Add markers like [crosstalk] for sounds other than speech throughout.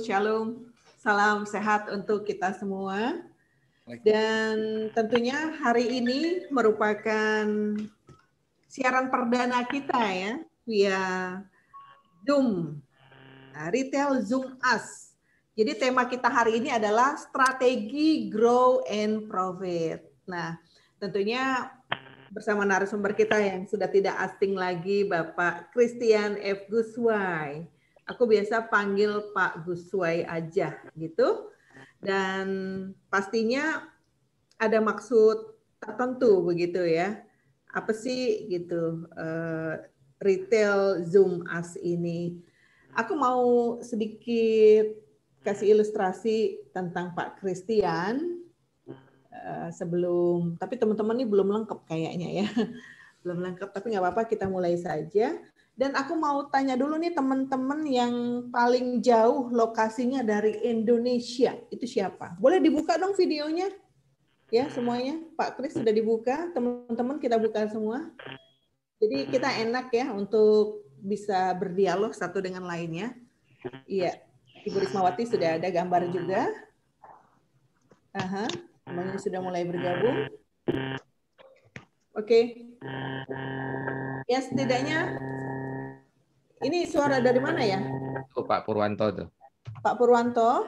Shalom. Salam sehat untuk kita semua. Dan tentunya hari ini merupakan siaran perdana kita ya via Zoom. Nah, retail Zoom Us. Jadi tema kita hari ini adalah strategi grow and profit. Nah, tentunya bersama narasumber kita yang sudah tidak asing lagi Bapak Christian F. Guswai aku biasa panggil Pak Guswai aja gitu. Dan pastinya ada maksud tertentu begitu ya. Apa sih gitu uh, retail Zoom as ini? Aku mau sedikit kasih ilustrasi tentang Pak Christian eh, sebelum tapi teman-teman ini belum lengkap kayaknya ya [laughs] belum lengkap tapi nggak apa-apa kita mulai saja dan aku mau tanya dulu nih teman-teman yang paling jauh lokasinya dari Indonesia itu siapa? Boleh dibuka dong videonya? Ya semuanya, Pak Kris sudah dibuka, teman-teman kita buka semua. Jadi kita enak ya untuk bisa berdialog satu dengan lainnya. Iya, Ibu Rismawati sudah ada gambar juga. Aha, semuanya sudah mulai bergabung. Oke. Okay. Ya setidaknya ini suara dari mana ya? Oh, Pak Purwanto tuh. Pak Purwanto.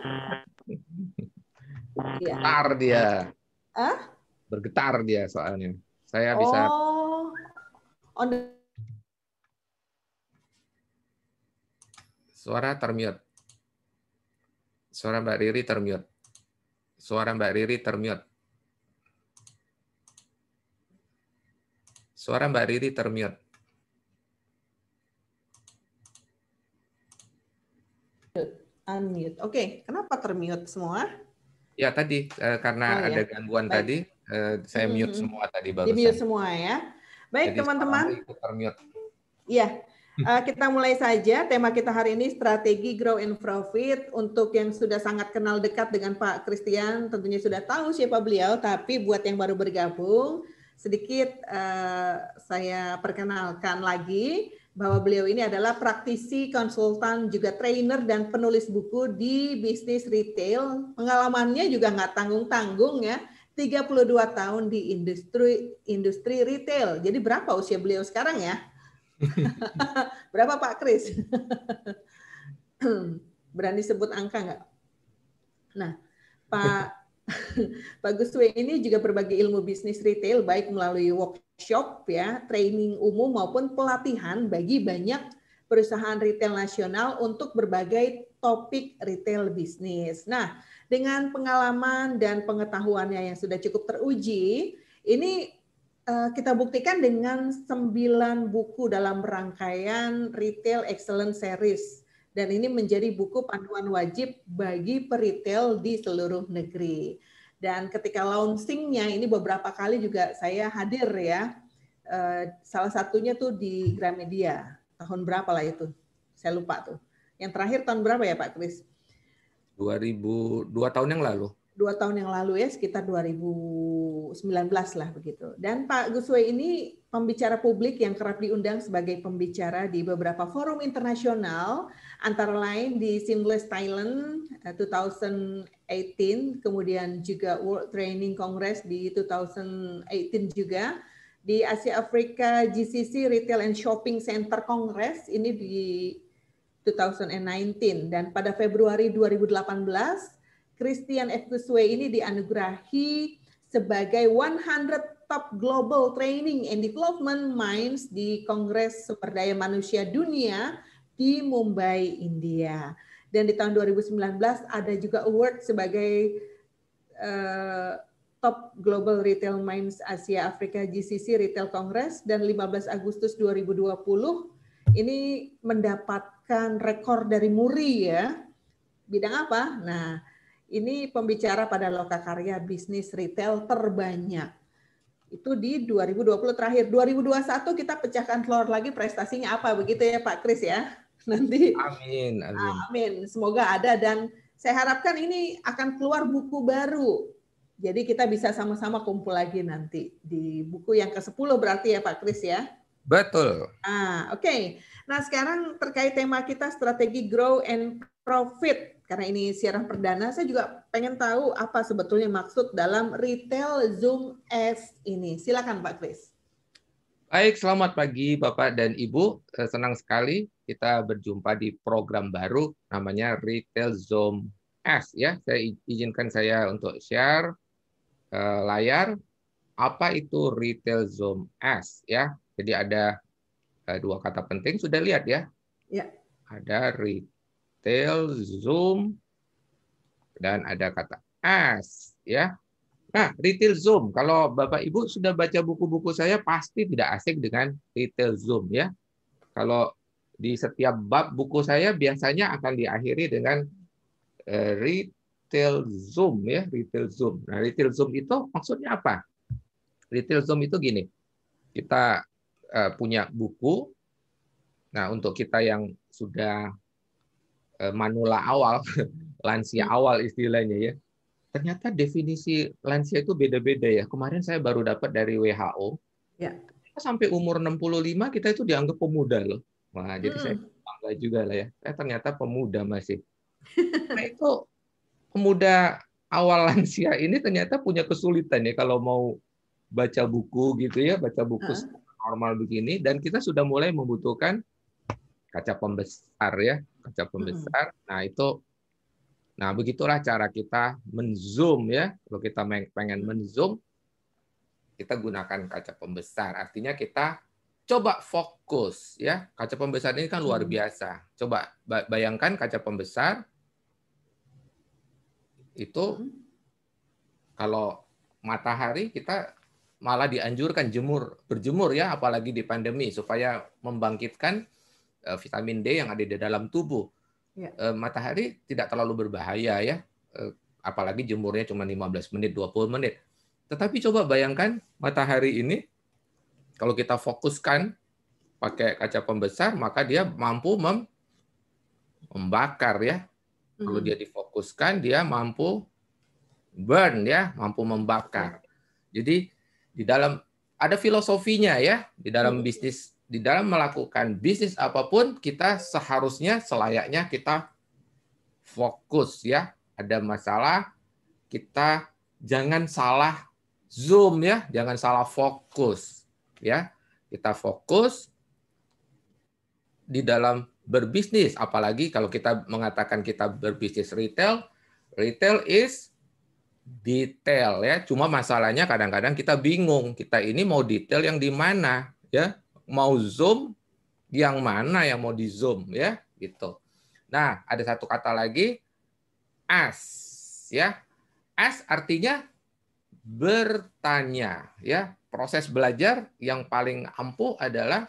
Bergetar iya. ya. dia. Ah? Bergetar dia soalnya. Saya bisa. Oh. On Suara termute. Suara Mbak Riri termute. Suara Mbak Riri termute. Suara Mbak Riri termute. Unmute. Oke, okay. kenapa termute semua? Ya tadi eh, karena oh, iya. ada gangguan Baik. tadi, eh, saya mute semua tadi baru. Di mute semua ya. Baik teman-teman. Iya. Uh, kita mulai saja tema kita hari ini strategi grow and profit untuk yang sudah sangat kenal dekat dengan Pak Christian tentunya sudah tahu siapa beliau tapi buat yang baru bergabung sedikit uh, saya perkenalkan lagi bahwa beliau ini adalah praktisi, konsultan, juga trainer dan penulis buku di bisnis retail. Pengalamannya juga nggak tanggung-tanggung ya, 32 tahun di industri industri retail. Jadi berapa usia beliau sekarang ya? [laughs] berapa Pak Kris? [clears throat] Berani sebut angka nggak? Nah, Pak [laughs] Pak Guswe ini juga berbagi ilmu bisnis retail baik melalui workshop workshop ya, training umum maupun pelatihan bagi banyak perusahaan retail nasional untuk berbagai topik retail bisnis. Nah, dengan pengalaman dan pengetahuannya yang sudah cukup teruji, ini eh, kita buktikan dengan sembilan buku dalam rangkaian Retail Excellence Series. Dan ini menjadi buku panduan wajib bagi peritel di seluruh negeri. Dan ketika launchingnya ini beberapa kali juga saya hadir ya. Eh, salah satunya tuh di Gramedia. Tahun berapa lah itu? Saya lupa tuh. Yang terakhir tahun berapa ya Pak Kris? 2000, dua tahun yang lalu. Dua tahun yang lalu ya, sekitar 2019 lah begitu. Dan Pak Guswe ini pembicara publik yang kerap diundang sebagai pembicara di beberapa forum internasional, antara lain di Seamless Thailand 2000 eh, 2018, kemudian juga World Training Congress di 2018 juga. Di Asia Afrika GCC Retail and Shopping Center Congress ini di 2019 dan pada Februari 2018 Christian Ekuswe ini dianugerahi sebagai 100 top global training and development minds di Kongres Sumber Daya Manusia Dunia di Mumbai, India dan di tahun 2019 ada juga award sebagai uh, Top Global Retail Minds Asia Afrika GCC Retail Congress dan 15 Agustus 2020 ini mendapatkan rekor dari Muri ya. Bidang apa? Nah, ini pembicara pada loka karya bisnis retail terbanyak. Itu di 2020 terakhir. 2021 kita pecahkan telur lagi prestasinya apa begitu ya Pak Kris ya? [laughs] nanti. Amin, amin. Amin. Semoga ada dan saya harapkan ini akan keluar buku baru. Jadi kita bisa sama-sama kumpul lagi nanti di buku yang ke-10 berarti ya Pak Kris ya. Betul. Ah, oke. Okay. Nah, sekarang terkait tema kita strategi grow and profit. Karena ini siaran perdana, saya juga pengen tahu apa sebetulnya maksud dalam retail Zoom S ini. Silakan Pak Kris. Baik, selamat pagi Bapak dan Ibu. Eh, senang sekali kita berjumpa di program baru namanya Retail Zoom S ya. Saya izinkan saya untuk share eh, layar apa itu Retail Zoom S ya. Jadi ada eh, dua kata penting sudah lihat ya. Ya. Ada Retail Zoom dan ada kata S ya. Nah, retail zoom. Kalau Bapak Ibu sudah baca buku-buku saya pasti tidak asing dengan retail zoom ya. Kalau di setiap bab buku saya biasanya akan diakhiri dengan eh, retail zoom ya, retail zoom. Nah, retail zoom itu maksudnya apa? Retail zoom itu gini. Kita eh, punya buku. Nah, untuk kita yang sudah eh, manula awal, [laughs] lansia hmm. awal istilahnya ya ternyata definisi lansia itu beda-beda ya. Kemarin saya baru dapat dari WHO. Ya. Sampai umur 65 kita itu dianggap pemuda loh. Wah, jadi saya hmm. bangga juga lah ya. Saya ternyata pemuda masih. [laughs] Nah itu pemuda awal lansia ini ternyata punya kesulitan ya kalau mau baca buku gitu ya, baca buku uh. normal begini dan kita sudah mulai membutuhkan kaca pembesar ya, kaca hmm. pembesar. Hmm. Nah, itu Nah, begitulah cara kita menzoom ya. Kalau kita pengen menzoom, kita gunakan kaca pembesar. Artinya kita coba fokus ya. Kaca pembesar ini kan luar hmm. biasa. Coba bayangkan kaca pembesar itu hmm. kalau matahari kita malah dianjurkan jemur, berjemur ya apalagi di pandemi supaya membangkitkan eh, vitamin D yang ada di dalam tubuh ya. Eh, matahari tidak terlalu berbahaya ya, eh, apalagi jemurnya cuma 15 menit, 20 menit. Tetapi coba bayangkan matahari ini kalau kita fokuskan pakai kaca pembesar, maka dia mampu mem membakar ya. Kalau hmm. dia difokuskan, dia mampu burn ya, mampu membakar. Jadi di dalam ada filosofinya ya di dalam iya. bisnis di dalam melakukan bisnis apapun kita seharusnya selayaknya kita fokus ya. Ada masalah kita jangan salah zoom ya, jangan salah fokus ya. Kita fokus di dalam berbisnis apalagi kalau kita mengatakan kita berbisnis retail, retail is detail ya. Cuma masalahnya kadang-kadang kita bingung, kita ini mau detail yang di mana ya mau zoom yang mana yang mau di zoom ya gitu. Nah, ada satu kata lagi as ya. As artinya bertanya ya. Proses belajar yang paling ampuh adalah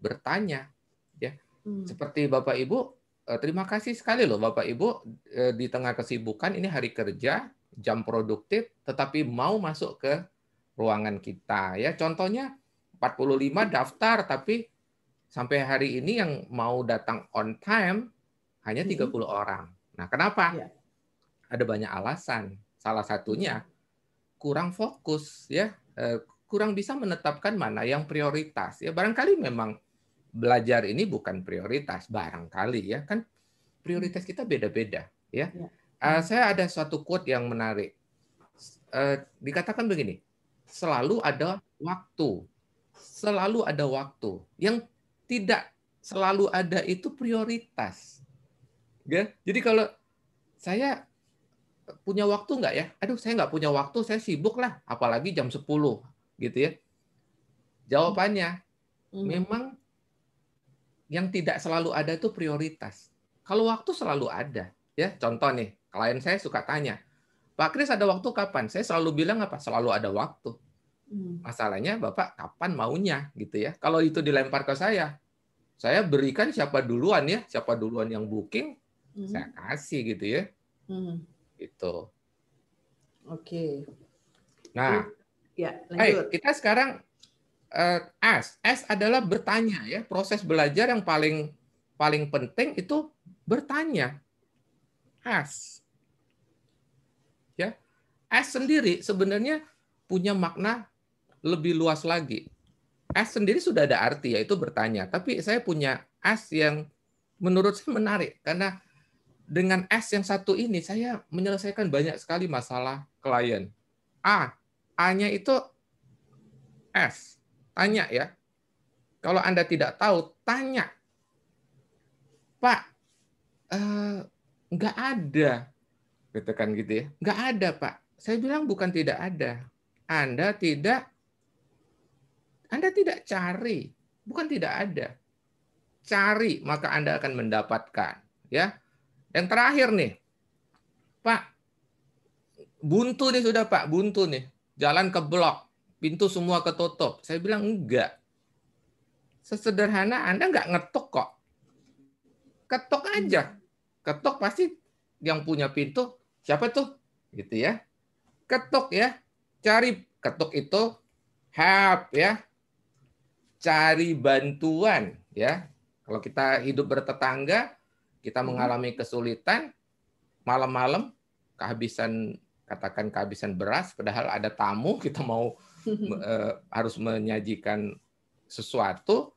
bertanya ya. Hmm. Seperti Bapak Ibu, eh, terima kasih sekali loh Bapak Ibu eh, di tengah kesibukan ini hari kerja, jam produktif tetapi mau masuk ke ruangan kita ya. Contohnya 45 daftar tapi sampai hari ini yang mau datang on time hanya 30 hmm. orang. Nah, kenapa? Ya. Ada banyak alasan. Salah satunya kurang fokus ya, eh, kurang bisa menetapkan mana yang prioritas ya. Barangkali memang belajar ini bukan prioritas, barangkali ya kan prioritas mm-hmm. kita beda-beda ya. ya. Uh, saya ada suatu quote yang menarik. Uh, dikatakan begini, selalu ada waktu selalu ada waktu. Yang tidak selalu ada itu prioritas. Ya? Jadi kalau saya punya waktu nggak ya? Aduh, saya nggak punya waktu, saya sibuk lah. Apalagi jam 10 gitu ya. Jawabannya, hmm. hmm. memang yang tidak selalu ada itu prioritas. Kalau waktu selalu ada, ya contoh nih, klien saya suka tanya, Pak Kris ada waktu kapan? Saya selalu bilang apa? Selalu ada waktu. Hmm. Masalahnya Bapak kapan maunya gitu ya. Kalau itu dilempar ke saya, saya berikan siapa duluan ya, siapa duluan yang booking, hmm. saya kasih gitu ya. Hmm. Gitu. Oke. Okay. Nah, ya, eh, lanjut. Hey, kita sekarang uh, eh, S. S adalah bertanya ya. Proses belajar yang paling paling penting itu bertanya. S. Ya. S sendiri sebenarnya punya makna lebih luas lagi. Ask sendiri sudah ada arti, yaitu bertanya. Tapi saya punya ask yang menurut saya menarik, karena dengan ask yang satu ini, saya menyelesaikan banyak sekali masalah klien. A, A-nya itu S, tanya ya. Kalau Anda tidak tahu, tanya. Pak, eh, ada. Gitu kan gitu ya. Nggak ada, Pak. Saya bilang bukan tidak ada. Anda tidak anda tidak cari, bukan tidak ada. Cari, maka Anda akan mendapatkan. Ya, Yang terakhir nih, Pak, buntu nih sudah Pak, buntu nih. Jalan ke blok, pintu semua ketutup. Saya bilang enggak. Sesederhana Anda enggak ngetok kok. Ketok aja. Ketok pasti yang punya pintu siapa tuh? Gitu ya. Ketok ya. Cari ketok itu help ya cari bantuan ya. Kalau kita hidup bertetangga, kita mm-hmm. mengalami kesulitan malam-malam kehabisan katakan kehabisan beras padahal ada tamu [laughs] kita mau mm-hmm. eh, harus menyajikan sesuatu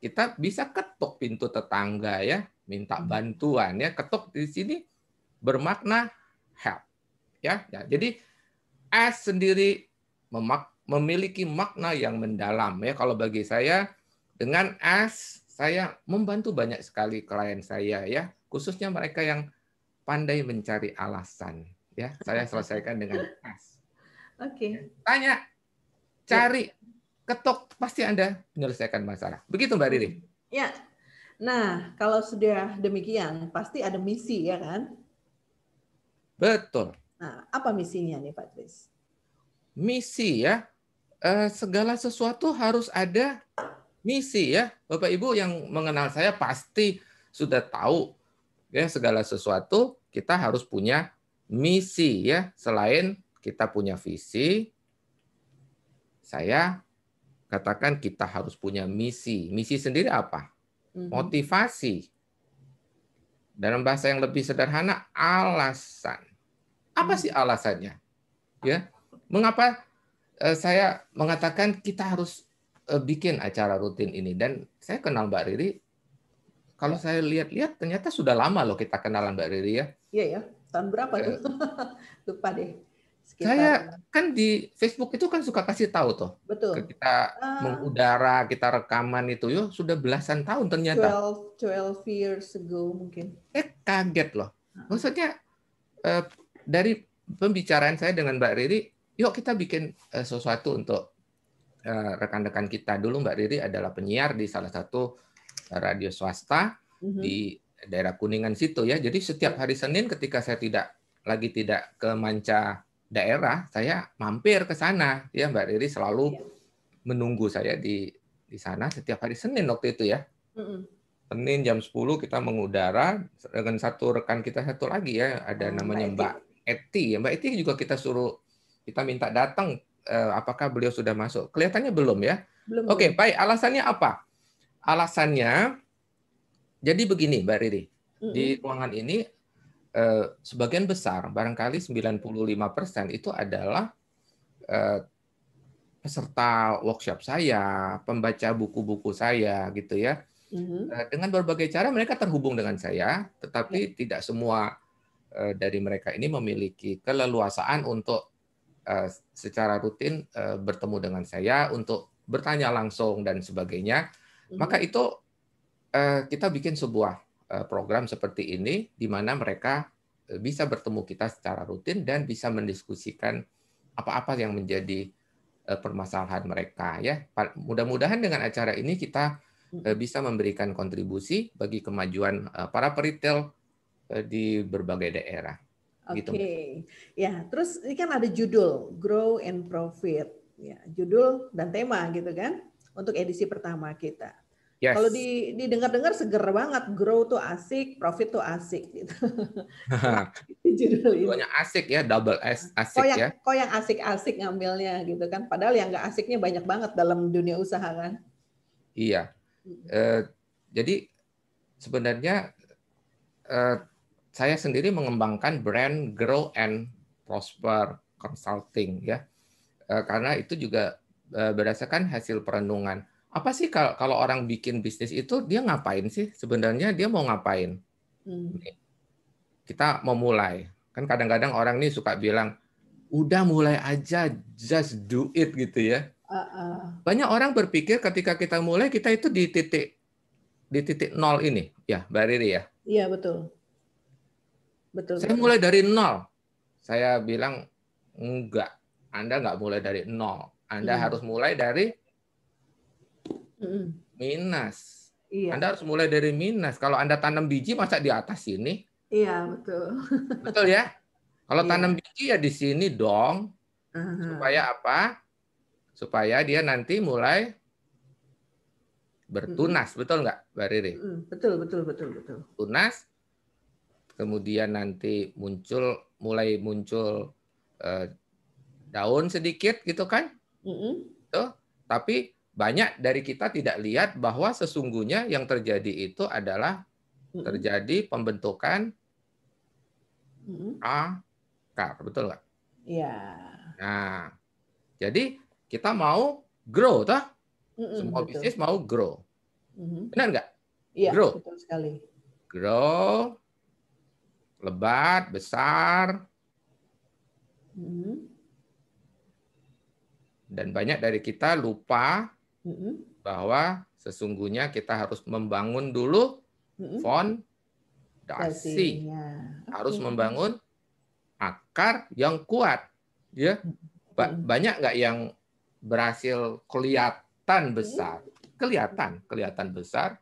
kita bisa ketuk pintu tetangga ya minta mm-hmm. bantuan ya ketuk di sini bermakna help ya, ya. jadi as sendiri memak memiliki makna yang mendalam ya kalau bagi saya dengan as saya membantu banyak sekali klien saya ya khususnya mereka yang pandai mencari alasan ya saya selesaikan dengan as oke okay. Ya, tanya cari ketok pasti anda menyelesaikan masalah begitu mbak Riri ya nah kalau sudah demikian pasti ada misi ya kan betul nah apa misinya nih Pak Tris misi ya Eh, segala sesuatu harus ada misi ya. Bapak Ibu yang mengenal saya pasti sudah tahu ya segala sesuatu kita harus punya misi ya. Selain kita punya visi, saya katakan kita harus punya misi. Misi sendiri apa? Mhm. Motivasi. Dalam bahasa yang lebih sederhana, alasan. Apa mhm. sih alasannya? Ya, mengapa Eh, saya mengatakan kita harus eh, bikin acara rutin ini dan saya kenal Mbak Riri kalau ya. saya lihat-lihat ternyata sudah lama loh kita kenalan Mbak Riri ya. Iya ya, tahun berapa tuh? Eh. [laughs] Lupa deh. Sekitar... Saya kan di Facebook itu kan suka kasih tahu tuh. Betul. Kita uh, mengudara, kita rekaman itu yo sudah belasan tahun ternyata. 12, 12 years ago mungkin. Eh kaget loh. Ah. Maksudnya dari pembicaraan saya dengan Mbak Riri yuk kita bikin eh, sesuatu untuk eh, rekan-rekan kita dulu Mbak Riri adalah penyiar di salah satu radio swasta mm-hmm. di daerah Kuningan situ ya. Jadi setiap hari Senin ketika saya tidak lagi tidak ke manca daerah, saya mampir ke sana. Ya Mbak Riri selalu yeah. menunggu saya di di sana setiap hari Senin waktu itu ya. Mm-hmm. Senin jam 10 kita mengudara dengan satu rekan kita satu lagi ya, ada oh, namanya Mbak Eti. Ya, Mbak Eti juga kita suruh kita minta datang uh, apakah beliau sudah masuk. Kelihatannya belum ya. Belum. Oke, okay, baik. Alasannya apa? Alasannya jadi begini, Mbak Riri. Mm-hmm. Di ruangan ini uh, sebagian besar, barangkali 95% itu adalah uh, peserta workshop saya, pembaca buku-buku saya gitu ya. Mm-hmm. Dengan berbagai cara mereka terhubung dengan saya, tetapi mm-hmm. tidak semua dari mereka ini memiliki keleluasaan untuk Eh, secara rutin eh, bertemu dengan saya untuk bertanya langsung dan sebagainya, mhm. maka itu eh, kita bikin sebuah program seperti ini di mana mereka bisa bertemu kita secara rutin dan bisa mendiskusikan apa-apa yang menjadi permasalahan mereka ya. Mudah-mudahan dengan acara ini kita mhm. bisa memberikan kontribusi bagi kemajuan para peritel di berbagai daerah. Gitu. Oke, okay. ya. Terus ini kan ada judul Grow and Profit, ya judul dan tema gitu kan untuk edisi pertama kita. Yes. Kalau di, didengar-dengar seger banget, grow tuh asik, profit tuh asik gitu. [laughs] judul ini. asik ya, double S asik kok yang, ya. Kok yang asik-asik ngambilnya gitu kan, padahal yang nggak asiknya banyak banget dalam dunia usaha kan. Iya. Uh, jadi sebenarnya uh, saya sendiri mengembangkan brand Grow and Prosper Consulting ya. Eh, karena itu juga eh, berdasarkan hasil perenungan. Apa sih kalau, orang bikin bisnis itu dia ngapain sih? Sebenarnya dia mau ngapain? Hmm. Kita mulai, Kan kadang-kadang orang ini suka bilang, udah mulai aja, just do it gitu ya. Uh-uh. Banyak orang berpikir ketika kita mulai kita itu di titik di titik nol ini, ya, Mbak Riri ya. Iya betul. Betul. Saya mulai dari nol. Saya bilang enggak. Anda enggak mulai dari nol. Anda hmm. harus mulai dari hmm. minus. Iya. Anda harus mulai dari minus. Kalau Anda tanam biji masa di atas sini? Iya, betul. [laughs] Betul ya? Kalau iya. tanam biji ya di sini dong. Uh -huh. Supaya apa? Supaya dia nanti mulai bertunas, uh-huh. betul nggak, Mbak Riri? Uh-huh. Betul, betul, betul, betul. Tunas, kemudian nanti muncul mulai muncul eh, daun sedikit gitu kan mm -hmm. tuh tapi banyak dari kita tidak lihat bahwa sesungguhnya yang terjadi itu adalah terjadi pembentukan akar betul nggak? Iya. Nah jadi kita mau grow toh semua betul. bisnis mau grow mm benar nggak? Iya grow. betul sekali. Grow lebat, besar, mm-hmm. dan banyak dari kita lupa mm-hmm. bahwa sesungguhnya kita harus membangun dulu mm-hmm. fondasi, harus membangun akar yang kuat, ya. banyak nggak yang berhasil kelihatan besar, kelihatan, kelihatan besar,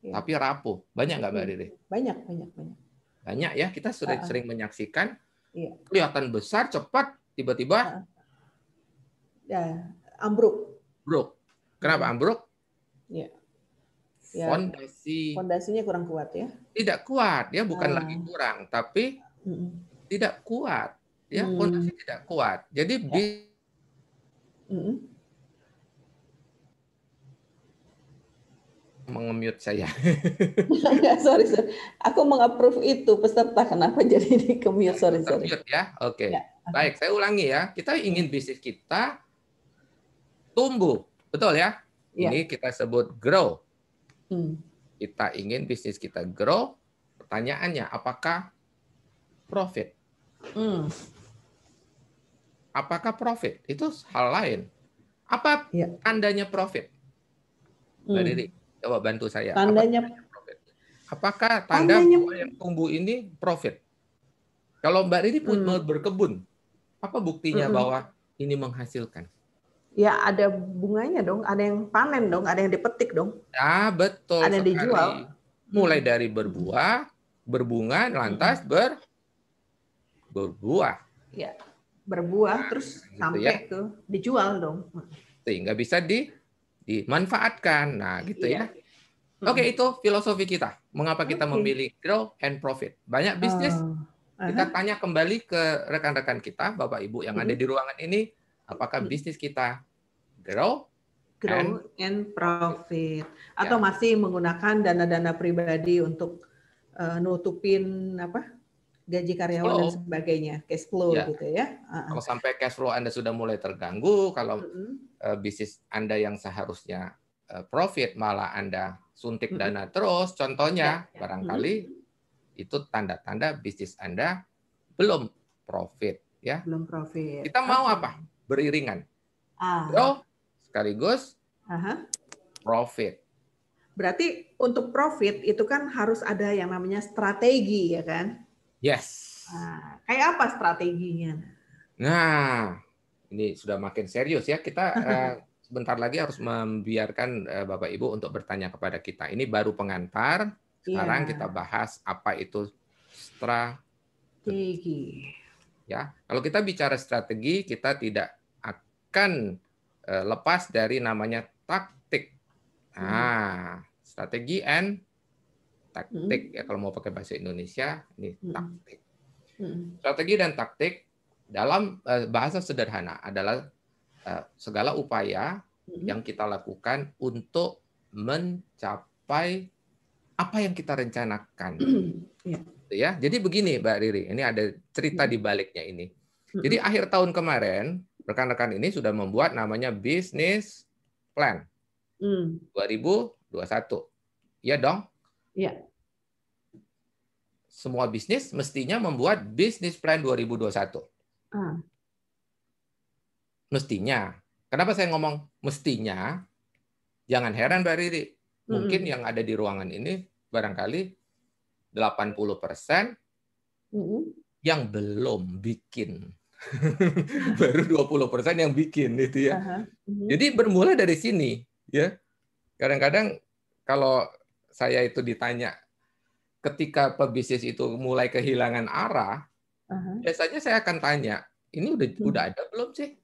ya. tapi rapuh. Banyak nggak Mbak Riri? Banyak, banyak, banyak banyak ya kita sering, uh, ah. sering menyaksikan iya. kelihatan besar cepat tiba-tiba ah. ya, ambruk. Ambruk. Kenapa hmm. ambruk? Ya. ya. Fondasi. Fondasinya kurang kuat ya. Tidak kuat ya, bukan uh, lagi kurang, tapi uh, tidak kuat ya, hmm. fondasi uh, tidak kuat. Jadi uh, ya. di mengemute saya. Enggak, [laughs] sorry, sorry. Aku mengapprove itu peserta. Kenapa jadi di kemute? Sorry, sorry. Mute ya, oke. Okay. Ya. Baik, saya ulangi ya. Kita ingin bisnis kita tumbuh, betul ya? ya. Ini kita sebut grow. Hmm. Kita ingin bisnis kita grow. Pertanyaannya, apakah profit? Hmm. Apakah profit? Itu hal lain. Apa ya. tandanya profit? Mbak hmm. Riri? Coba bantu saya. Tandanya Apakah tanda tandanya, buah yang tumbuh ini profit? Kalau Mbak Riri pun hmm. berkebun, apa buktinya hmm. bahwa ini menghasilkan? Ya ada bunganya dong, ada yang panen dong, ada yang dipetik dong. Ah betul. Ada yang dijual. Mulai hmm. dari berbuah, berbunga, lantas ber berbuah. Ya berbuah, nah, terus gitu sampai ya. ke dijual dong. Sehingga bisa di dimanfaatkan. Nah, gitu iya. ya. Oke, okay, hmm. itu filosofi kita. Mengapa kita okay. memilih grow and profit? Banyak bisnis. Uh, Kita tanya kembali ke rekan-rekan kita, Bapak Ibu yang uh-huh. ada hmm. di ruangan ini, apakah hmm. bisnis kita grow grow and, and profit atau ya. masih menggunakan dana-dana pribadi untuk uh, nutupin apa gaji karyawan flow. dan sebagainya, cash flow ya. gitu ya. uh uh Kalau sampai cash flow Anda sudah mulai terganggu, kalau uh uh uh, bisnis Anda yang seharusnya uh, profit malah Anda suntik uh uh dana terus, contohnya ya. barangkali uh uh itu tanda-tanda bisnis Anda belum profit ya. Belum profit. Kita mau uh apa? Beriringan. Uh-huh. sekaligus uh-huh. profit. Berarti untuk profit itu kan harus ada yang namanya strategi ya kan? Yes. Nah, kayak apa strateginya? Nah, ini sudah makin serius ya. Kita uh, [laughs] sebentar lagi harus membiarkan uh, Bapak Ibu untuk bertanya kepada kita. Ini baru pengantar. Sekarang yeah. kita bahas apa itu strategi. Ya, kalau kita bicara strategi, kita tidak akan uh, lepas dari namanya taktik. Hmm. Nah, strategi and taktik hmm. ya kalau mau pakai bahasa Indonesia ini hmm. taktik hmm. strategi dan taktik dalam eh, bahasa sederhana adalah eh, segala upaya hmm. yang kita lakukan untuk mencapai apa yang kita rencanakan hmm. yeah. Gitu ya jadi begini mbak Riri ini ada cerita hmm. di baliknya ini hmm. jadi akhir tahun kemarin rekan-rekan ini sudah membuat namanya bisnis plan mm. 2021 ya dong ya semua bisnis mestinya membuat bisnis plan 2021. Hmm. Mestinya. Kenapa saya ngomong mestinya? Jangan heran Mbak Riri. Hmm. Mungkin hmm. yang ada di ruangan ini barangkali 80 persen hmm. yang belum bikin. [laughs] Baru 20 persen yang bikin itu ya. Uh -huh. hmm. Jadi bermula dari sini ya. Kadang-kadang kalau saya itu ditanya ketika pebisnis itu mulai kehilangan arah, uh-huh. biasanya saya akan tanya, ini udah hmm. udah ada belum sih?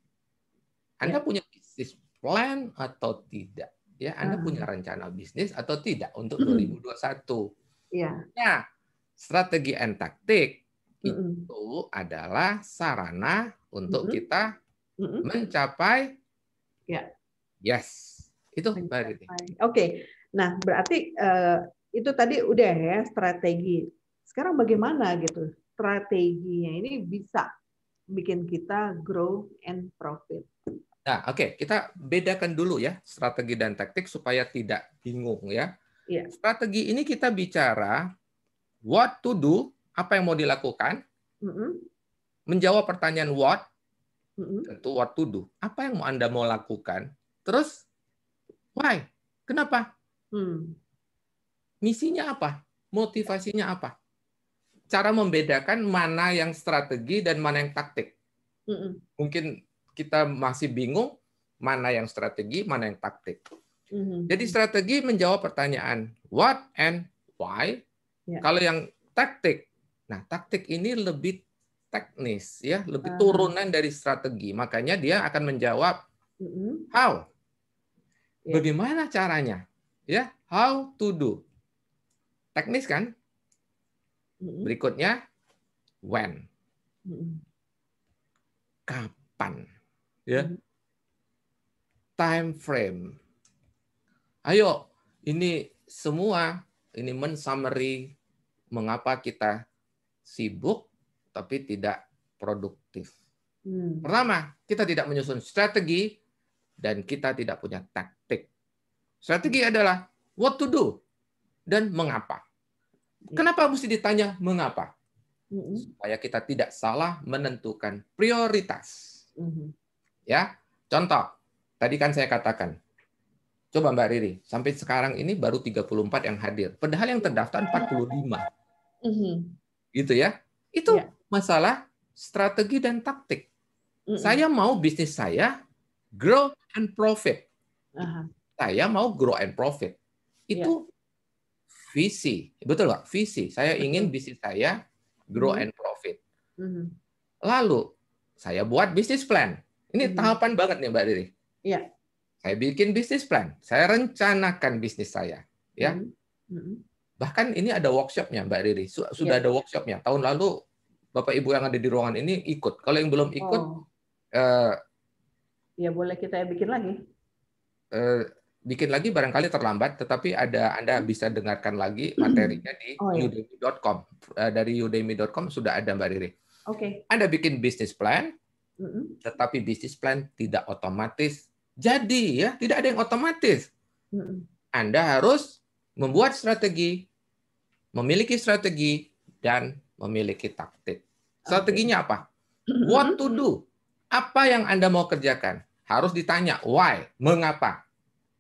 Anda yeah. punya bisnis plan atau tidak? Ya, Anda uh-huh. punya rencana bisnis atau tidak untuk 2021? Hmm. Yeah. Nah, strategi and taktik mm -hmm. itu adalah sarana untuk mm -hmm. kita mm -hmm. mencapai ya. Yes. Itu Oke. Okay. Nah, berarti uh itu tadi udah ya strategi. Sekarang bagaimana gitu strateginya ini bisa bikin kita grow and profit. Nah, oke, okay. kita bedakan dulu ya strategi dan taktik supaya tidak bingung ya. Yeah. Strategi ini kita bicara what to do, apa yang mau dilakukan, mm-hmm. menjawab pertanyaan what, tentu what to do, apa yang mau anda mau lakukan, terus why, kenapa, hmm. Misinya apa? Motivasinya apa? Cara membedakan mana yang strategi dan mana yang taktik. Mungkin kita masih bingung mana yang strategi, mana yang taktik. Mm-hmm. Jadi strategi menjawab pertanyaan what and why. Ya. Kalau yang taktik, nah taktik ini lebih teknis ya, lebih turunan dari strategi. Makanya dia akan menjawab how. Ya. Bagaimana caranya? Ya, how to do. Teknis kan? Berikutnya when. Kapan? Ya. Time frame. Ayo, ini semua ini men summary mengapa kita sibuk tapi tidak produktif. Hmm. Pertama, kita tidak menyusun strategi dan kita tidak punya taktik. Strategi adalah what to do, dan mengapa. Kenapa mesti ditanya mengapa? Supaya kita tidak salah menentukan prioritas. Mm-hmm. Ya, contoh. Tadi kan saya katakan, coba Mbak Riri, sampai sekarang ini baru 34 yang hadir. Padahal yang terdaftar 45. Mm-hmm. Gitu ya. Itu ya. masalah strategi dan taktik. Saya mau bisnis saya grow and profit. Saya mau grow and profit. Itu ya visi, betul nggak? Visi. Saya ingin bisnis saya grow hmm. and profit. Hmm. Lalu saya buat bisnis plan. Ini hmm. tahapan banget nih Mbak Riri. Iya. Saya bikin bisnis plan. Saya rencanakan bisnis saya. Ya. Bahkan ini ada workshopnya Mbak Riri. Iya. Sudah yeah. ada workshopnya. Tahun lalu Bapak Ibu yang ada di ruangan ini ikut. Kalau yang belum ikut, oh. uh, ya boleh kita bikin lagi. Eh, bikin lagi barangkali terlambat, tetapi ada Anda hmm. bisa dengarkan lagi materinya di oh, iya. udemy.com. Eh, dari udemy.com sudah ada Mbak Riri. Oke. Okay. Anda bikin bisnis plan, tetapi bisnis plan tidak otomatis jadi ya, tidak ada yang otomatis. Anda harus membuat strategi, memiliki strategi dan memiliki taktik. Strateginya apa? What to do? Apa yang Anda mau kerjakan? Harus ditanya why, mengapa.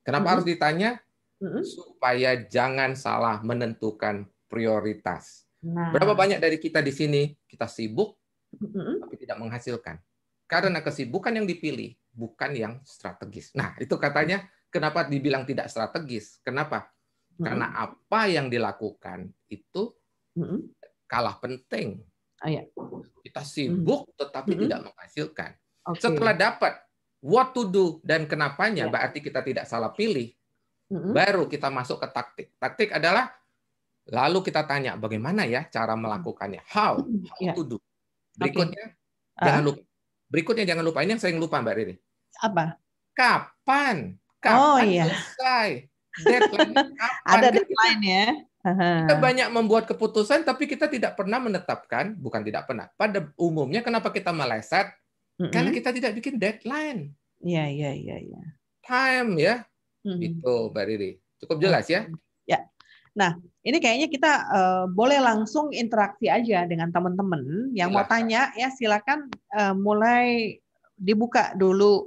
Kenapa mm-hmm. harus ditanya? Mm-hmm. Supaya jangan salah menentukan prioritas. Nah. Berapa banyak dari kita di sini kita sibuk mm-hmm. tapi tidak menghasilkan karena kesibukan yang dipilih bukan yang strategis. Nah itu katanya kenapa dibilang tidak strategis? Kenapa? Mm-hmm. Karena apa yang dilakukan itu mm-hmm. kalah penting. Oh, ya. Kita sibuk mm-hmm. tetapi mm-hmm. tidak menghasilkan. Okay. Setelah dapat what to do dan kenapanya, ya. berarti kita tidak salah pilih. hmm Baru kita masuk ke taktik. Taktik adalah lalu kita tanya bagaimana ya cara melakukannya, how, how yeah. to do. Berikutnya okay. Ah. jangan lupa. Berikutnya jangan lupa ini yang sering lupa Mbak Riri. Apa? Kapan? Oh, kapan oh, iya. selesai? Deadline [laughs] kapan? Ada deadline ya. Kita banyak membuat keputusan, tapi kita tidak pernah menetapkan, bukan tidak pernah. Pada umumnya, kenapa kita meleset? -hmm. Karena kita tidak bikin deadline. Iya, iya, iya, iya. Time ya. Mm -hmm. Itu Mbak Riri. Cukup jelas ya? Ya. Nah, ini kayaknya kita uh, boleh langsung interaksi aja dengan teman-teman yang silakan. mau tanya ya silakan uh, mulai dibuka dulu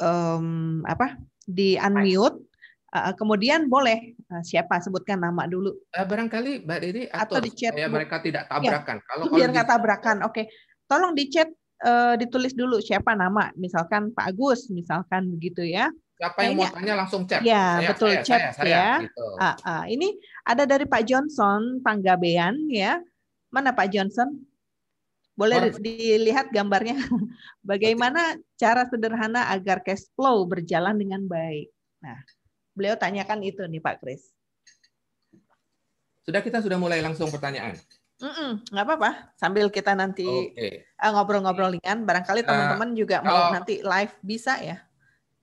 um, apa? di unmute eh, kemudian boleh siapa sebutkan nama dulu. barangkali Mbak Riri atau, atau di chat. Ya mereka tidak iya, tabrakan. Ya, kalau biar nggak tabrakan, oke. Okay. Tolong di chat uh, ditulis dulu siapa nama, misalkan Pak Agus, misalkan begitu ya. Siapa yang mau tanya langsung chat. Ya, saya, betul saya, chat saya, saya, ya. gitu. uh, uh. Ini ada dari Pak Johnson Panggabean ya. Mana Pak Johnson? Boleh dilihat gambarnya [laughs] bagaimana cara sederhana agar cash flow berjalan dengan baik. Nah, beliau tanyakan itu nih Pak Kris. Sudah kita sudah mulai langsung pertanyaan nggak apa-apa sambil kita nanti okay. uh, eh, ngobrol-ngobrol ringan barangkali nah, teman-teman juga kalau, mau nanti live bisa ya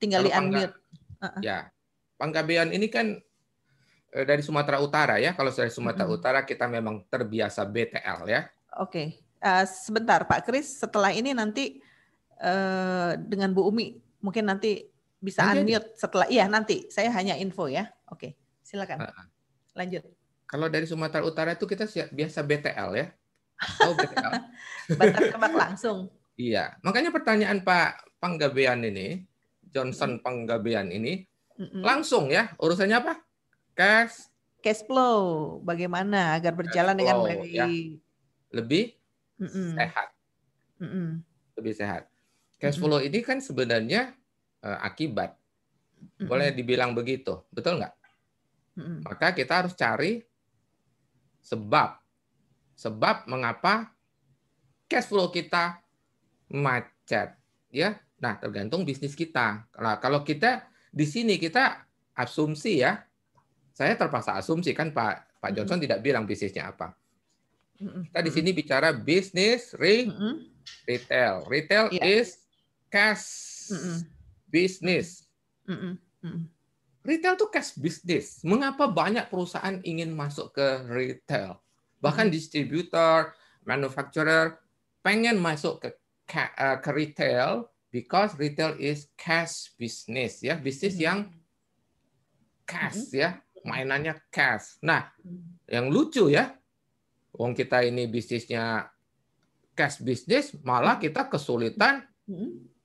tinggal di unmute uh-uh. ya pangkabean ini kan eh, dari Sumatera Utara ya kalau dari Sumatera hmm. Utara kita memang terbiasa BTL ya oke okay. uh, eh, sebentar Pak Kris setelah ini nanti uh, dengan Bu Umi mungkin nanti bisa nanti. unmute setelah iya nanti saya hanya info ya oke okay. silakan lanjut kalau dari Sumatera Utara itu kita biasa BTL ya. [laughs] Oh, BTL. Bantar Kemak langsung. Iya. Makanya pertanyaan Pak Panggabean ini, Johnson Panggabean ini, mm -mm. langsung ya. Urusannya apa? Cash. Cash flow. Bagaimana agar berjalan flow, dengan lebih... Ya. Lebih mm -mm. sehat. Mm -mm. Lebih sehat. Cash flow mm -mm. ini kan sebenarnya uh, akibat. Mm -mm. Boleh dibilang begitu. Betul nggak? Mm -mm. Maka kita harus cari Sebab sebab mengapa cash flow kita macet ya. Nah, tergantung bisnis kita. Nah, kalau kita di sini kita asumsi ya. Saya terpaksa asumsi kan Pak Pak Johnson mm -hmm. tidak bilang bisnisnya apa. Kita di sini bicara bisnis re retail. Retail yeah. is cash mm -hmm. business. Mm -hmm retail itu cash business. Mengapa banyak perusahaan ingin masuk ke retail? Bahkan hmm. distributor, manufacturer pengen masuk ke eh, ke retail because retail is cash business ya, bisnis hmm. yang cash hmm. ya, mainannya cash. Nah, yang lucu ya, wong kita ini bisnisnya cash business, malah kita kesulitan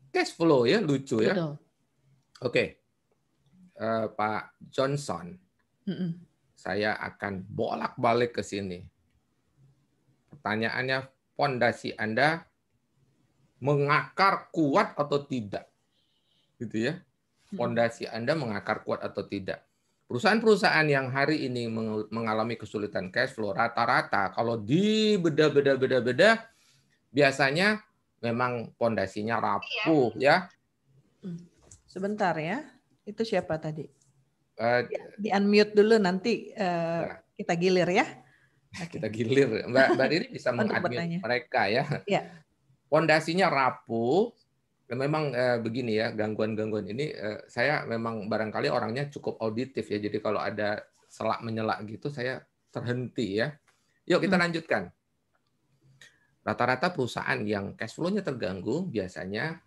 cash flow ya, lucu ya. Oke. Okay uh, Pak Johnson, mm -mm. saya akan bolak-balik ke sini. Pertanyaannya, fondasi Anda mengakar kuat atau tidak? Gitu ya. fondasi Anda mengakar kuat atau tidak? Perusahaan-perusahaan yang hari ini mengalami kesulitan cash flow rata-rata kalau di beda-beda-beda-beda biasanya memang pondasinya rapuh iya. ya. Mm. Sebentar ya. Itu siapa tadi? Uh, di unmute dulu nanti uh, nah. kita gilir ya. Okay. [laughs] Kita gilir. Mbak Mbak Riri bisa [laughs] mengadmit mereka ya. Yeah. Pondasinya rapuh. Ya, memang uh, begini ya gangguan-gangguan ini uh, saya memang barangkali orangnya cukup auditif ya. Jadi kalau ada selak menyelak gitu saya terhenti ya. Yuk kita hmm. lanjutkan. Rata-rata perusahaan yang cash flow-nya terganggu biasanya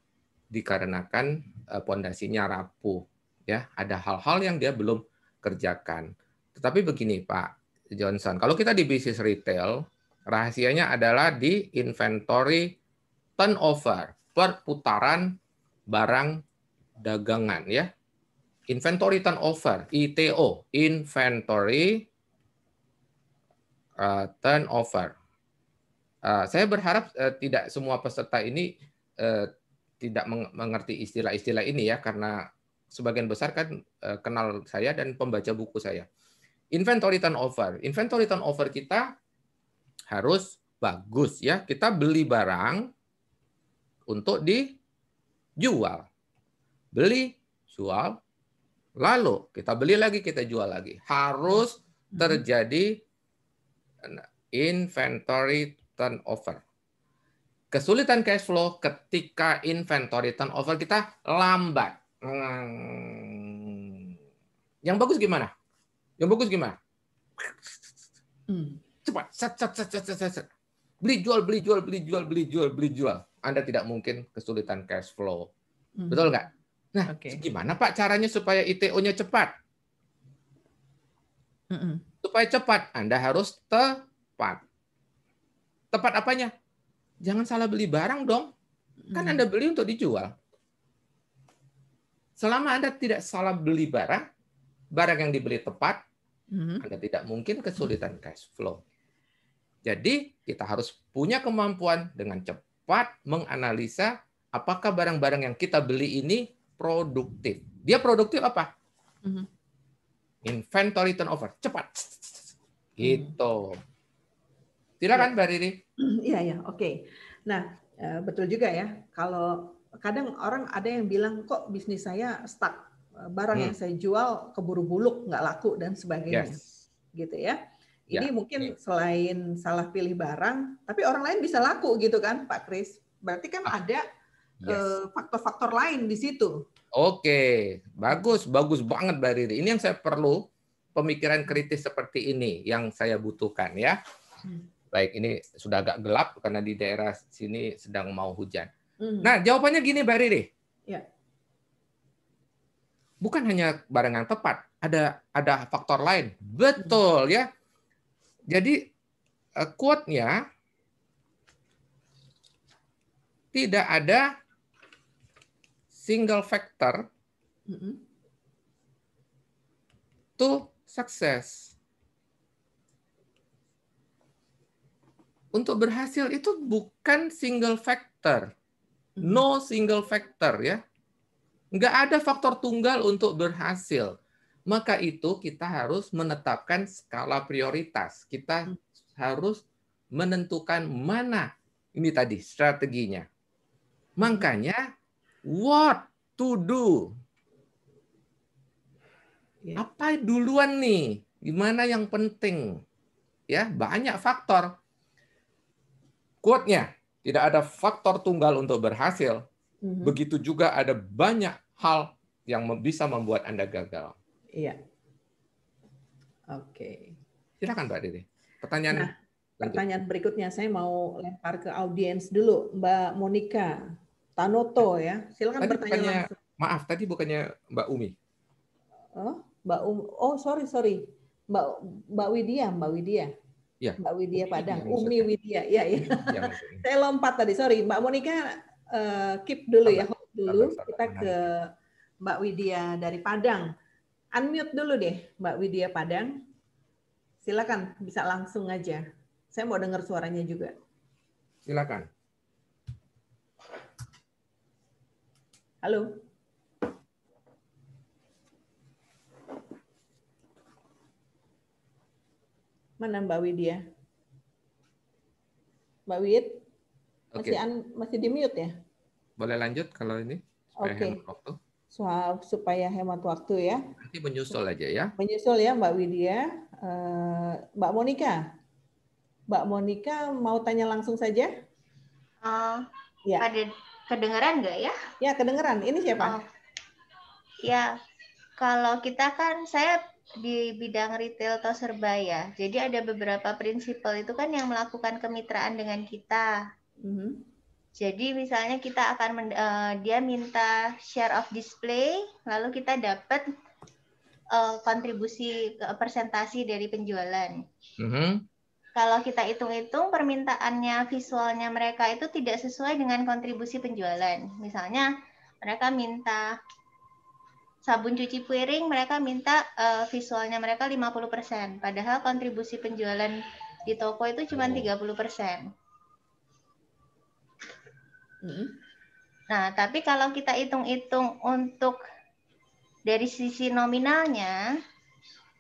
dikarenakan pondasinya rapuh ya ada hal-hal yang dia belum kerjakan. Tetapi begini Pak Johnson, kalau kita di bisnis retail, rahasianya adalah di inventory turnover, perputaran barang dagangan ya. Inventory turnover, ITO, inventory uh, turnover. Uh, saya berharap uh, tidak semua peserta ini uh, tidak mengerti istilah-istilah ini ya karena sebagian besar kan eh, kenal saya dan pembaca buku saya. Inventory turnover. Inventory turnover kita harus bagus ya. Kita beli barang untuk dijual. Beli, jual, lalu kita beli lagi, kita jual lagi. Harus hmm. terjadi inventory turnover. Kesulitan cash flow ketika inventory turnover kita lambat. Hmm. Yang bagus gimana? Yang bagus gimana? Hmm. Cepat, set, set, set, set, set, set. Beli jual, beli jual, beli jual, beli jual, beli jual. Anda tidak mungkin kesulitan cash flow. Hmm. Betul nggak? Nah, okay. gimana Pak caranya supaya ITO-nya cepat? Hmm. Supaya cepat, Anda harus tepat. Tepat apanya? Jangan salah beli barang dong. Kan hmm. Anda beli untuk dijual. Selama Anda tidak salah beli barang, barang yang dibeli tepat, hmm Anda tidak mungkin kesulitan hmm. cash flow. Jadi kita harus punya kemampuan dengan cepat menganalisa apakah barang-barang yang kita beli ini produktif. Dia produktif apa? hmm Inventory turnover cepat, hmm. gitu. Silakan ya. Mbak Riri. [clears throat] Iya ya, oke. Okay. Nah eh, betul juga ya kalau kadang orang ada yang bilang kok bisnis saya stuck barang hmm. yang saya jual keburu buluk nggak laku dan sebagainya yes. gitu ya ini ya. mungkin ya. selain salah pilih barang tapi orang lain bisa laku gitu kan Pak Kris berarti kan ah. ada eh, faktor-faktor yes. uh, lain di situ oke bagus bagus banget Mbak Riri ini yang saya perlu pemikiran kritis seperti ini yang saya butuhkan ya hmm. baik ini sudah agak gelap karena di daerah sini sedang mau hujan Hmm. Nah, jawabannya gini Mbak Riri. Ya. Bukan hanya barang yang tepat, ada ada faktor lain. Betul ya. Jadi eh, quote-nya tidak ada single factor -hmm. to success. Untuk berhasil itu bukan single factor. Mm-hmm. No single factor ya. Nggak ada faktor tunggal untuk berhasil. Maka itu kita harus menetapkan skala prioritas. Kita mm. harus menentukan mana ini tadi strateginya. Makanya what to do. Ya. Apa duluan nih? Gimana yang penting? Ya, banyak faktor. Quote-nya, tidak ada faktor tunggal untuk berhasil. Mhm. Begitu juga ada banyak hal yang bisa membuat Anda gagal. Iya. Oke. Okay. Silakan Mbak Dede. Pertanyaan nah, pertanyaan berikutnya saya mau lempar ke audiens dulu Mbak Monika Tanoto ya. Silakan tadi bertanya bukannya, Maaf, tadi bukannya Mbak Umi. Oh, Mbak Umi. Oh, sorry, sorry. Mbak Mbak Widya, Mbak Widya ya. Mbak Widya Padang, Umi, Umi Widya, ya ya. ya Saya lompat tadi, sorry. Mbak Monika uh, keep dulu sampai, ya, hold dulu. Sampai, sampai, Kita menarik. ke Mbak Widya dari Padang. Unmute dulu deh, Mbak Widya Padang. Silakan, bisa langsung aja. Saya mau dengar suaranya juga. Silakan. Halo. Mana Mbak Widya? Mbak Wid? Masih, okay. masih di mute ya? Boleh lanjut kalau ini? Oke. okay. Soal, supaya hemat waktu ya. Nanti menyusul aja ya. Menyusul ya Mbak Widya. Eh, Mbak Monika? Mbak Monika mau tanya langsung saja? Uh, ya. Ada kedengeran nggak ya? Ya, kedengeran. Ini siapa? Oh. Ya, kalau kita kan saya di bidang retail atau serba ya. Jadi ada beberapa prinsipal itu kan yang melakukan kemitraan dengan kita. Mm-hmm. Jadi misalnya kita akan uh, dia minta share of display, lalu kita dapat uh, kontribusi ke persentasi dari penjualan. Mm-hmm. Kalau kita hitung-hitung permintaannya visualnya mereka itu tidak sesuai dengan kontribusi penjualan. Misalnya mereka minta sabun cuci piring mereka minta uh, visualnya mereka 50%, padahal kontribusi penjualan di toko itu cuma 30%. Hmm. Nah, tapi kalau kita hitung-hitung untuk dari sisi nominalnya,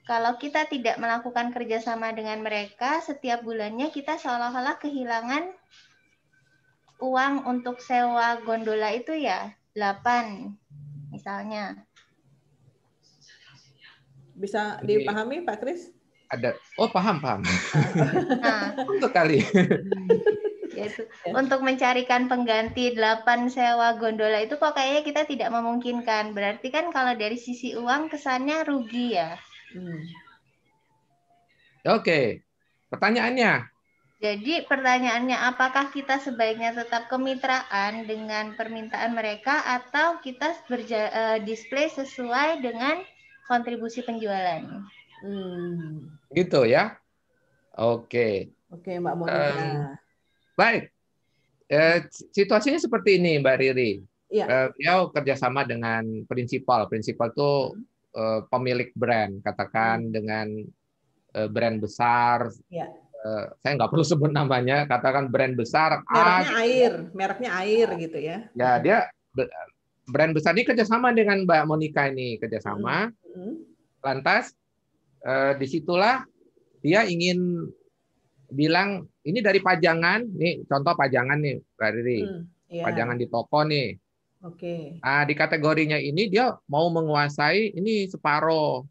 kalau kita tidak melakukan kerjasama dengan mereka, setiap bulannya kita seolah-olah kehilangan uang untuk sewa gondola itu ya 8 misalnya bisa dipahami Pak Kris? Ada. Oh, paham, paham. [laughs] Nah. Untuk kali. [laughs] Yaitu, untuk mencarikan pengganti 8 sewa gondola itu kok kayaknya kita tidak memungkinkan. Berarti kan kalau dari sisi uang kesannya rugi ya. Hmm. Oke. Pertanyaannya, jadi pertanyaannya apakah kita sebaiknya tetap kemitraan dengan permintaan mereka atau kita berja- eh, display sesuai dengan kontribusi penjualan. Hmm. Gitu ya. Oke. Oke, Mbak Monica. Uh, baik. Uh, situasinya seperti ini, Mbak Riri. Iya. Uh, ya kerjasama dengan prinsipal. Prinsipal itu uh, pemilik brand, katakan hmm. dengan uh, brand besar. Iya. Uh, saya nggak perlu sebut namanya, katakan brand besar. Mereknya ah, air, mereknya air gitu ya. Ya, dia brand besar ini kerjasama dengan Mbak Monica ini kerjasama. Hmm. Lantas eh, disitulah dia ingin bilang ini dari pajangan nih contoh pajangan nih Mbak Riri. Hmm, yeah. Pajangan di toko nih. Oke. Okay. Nah, di kategorinya ini dia mau menguasai ini separo,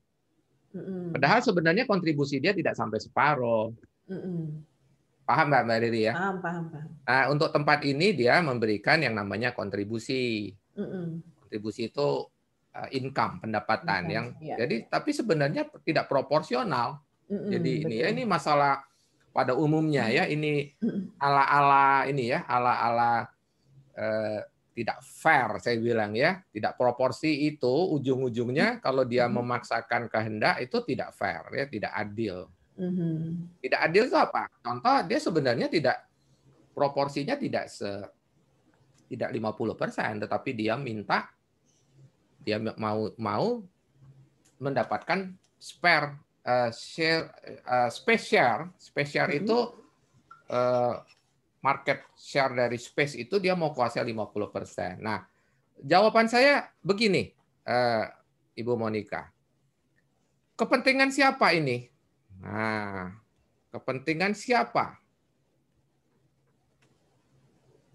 mm Padahal sebenarnya kontribusi dia tidak sampai separo, mm Paham nggak Mbak Riri ya? Paham, paham, paham. Nah, untuk tempat ini dia memberikan yang namanya kontribusi. Kontribusi itu eh, income pendapatan income, yang ya. jadi tapi sebenarnya tidak proporsional. Mm-hmm, jadi betul. ini ya ini masalah pada umumnya ya ini ala-ala ini ya ala-ala eh, tidak fair saya bilang ya tidak proporsi itu ujung-ujungnya kalau dia memaksakan kehendak itu tidak fair ya tidak adil. Mm-hmm. Tidak adil itu apa? Contoh dia sebenarnya tidak proporsinya tidak se tidak 50%, tetapi dia minta dia mau mau mendapatkan spare uh, share uh, space share. Space share hmm. itu uh, market share dari space itu dia mau kuasai 50%. Nah, jawaban saya begini, uh, Ibu Monica. Kepentingan siapa ini? Nah, kepentingan siapa?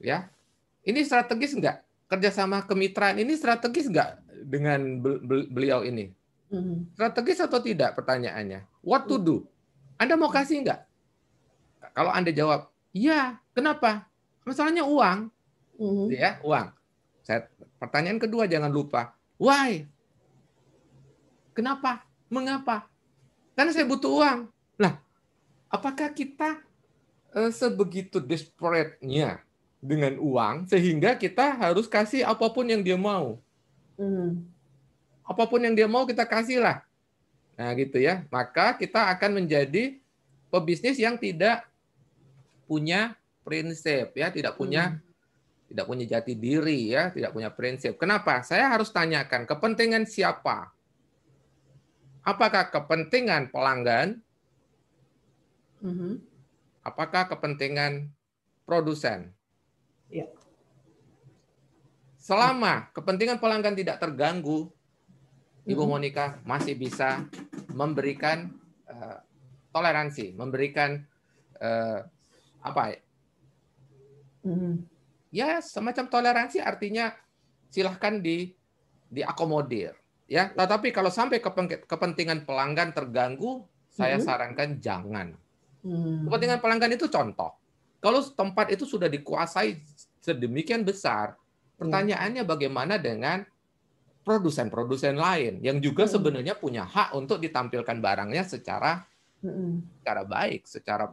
Ya, ini strategis nggak? Kerjasama kemitraan ini strategis nggak dengan beliau ini? Hmm. Strategis atau tidak pertanyaannya? What to do? Anda mau kasih nggak? Kalau Anda jawab, ya Kenapa? Masalahnya uang. uh-huh. Ya, uang. Saya, pertanyaan kedua jangan lupa. Why? Kenapa? Mengapa? Karena saya butuh uang. lah apakah kita eh, sebegitu desperate-nya dengan uang sehingga kita harus kasih apapun yang dia mau. Hmm. Apapun yang dia mau kita kasih lah. Nah gitu ya. Maka kita akan menjadi pebisnis yang tidak punya prinsip ya, tidak punya hmm. tidak punya jati diri ya, tidak punya prinsip. Kenapa? Saya harus tanyakan kepentingan siapa? Apakah kepentingan pelanggan? Hmm. Apakah kepentingan produsen? Ya. Selama kepentingan pelanggan tidak terganggu, Ibu hmm. Monica masih bisa memberikan uh, toleransi, memberikan uh, apa ya? Hmm. Ya, semacam toleransi artinya silahkan di diakomodir, ya. Tetapi nah, kalau sampai kepentingan pelanggan terganggu, saya hmm. sarankan jangan. Kepentingan pelanggan itu contoh. Kalau tempat itu sudah dikuasai sedemikian besar. Pertanyaannya bagaimana dengan produsen-produsen lain yang juga hmm. sebenarnya punya hak untuk ditampilkan barangnya secara hmm. secara baik, secara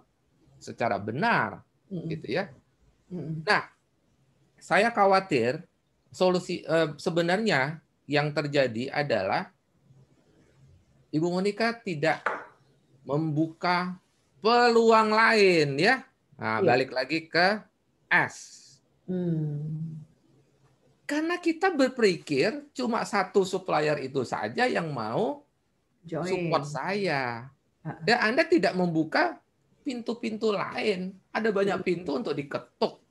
secara benar, hmm. gitu ya. Nah, saya khawatir solusi eh, sebenarnya yang terjadi adalah Ibu Monika tidak membuka peluang lain ya. Nah, iya. balik lagi ke S. Hmm. Karena kita berpikir cuma satu supplier itu saja yang mau Join. support saya. Dan Anda tidak membuka pintu-pintu lain. Ada banyak hmm. pintu untuk diketuk.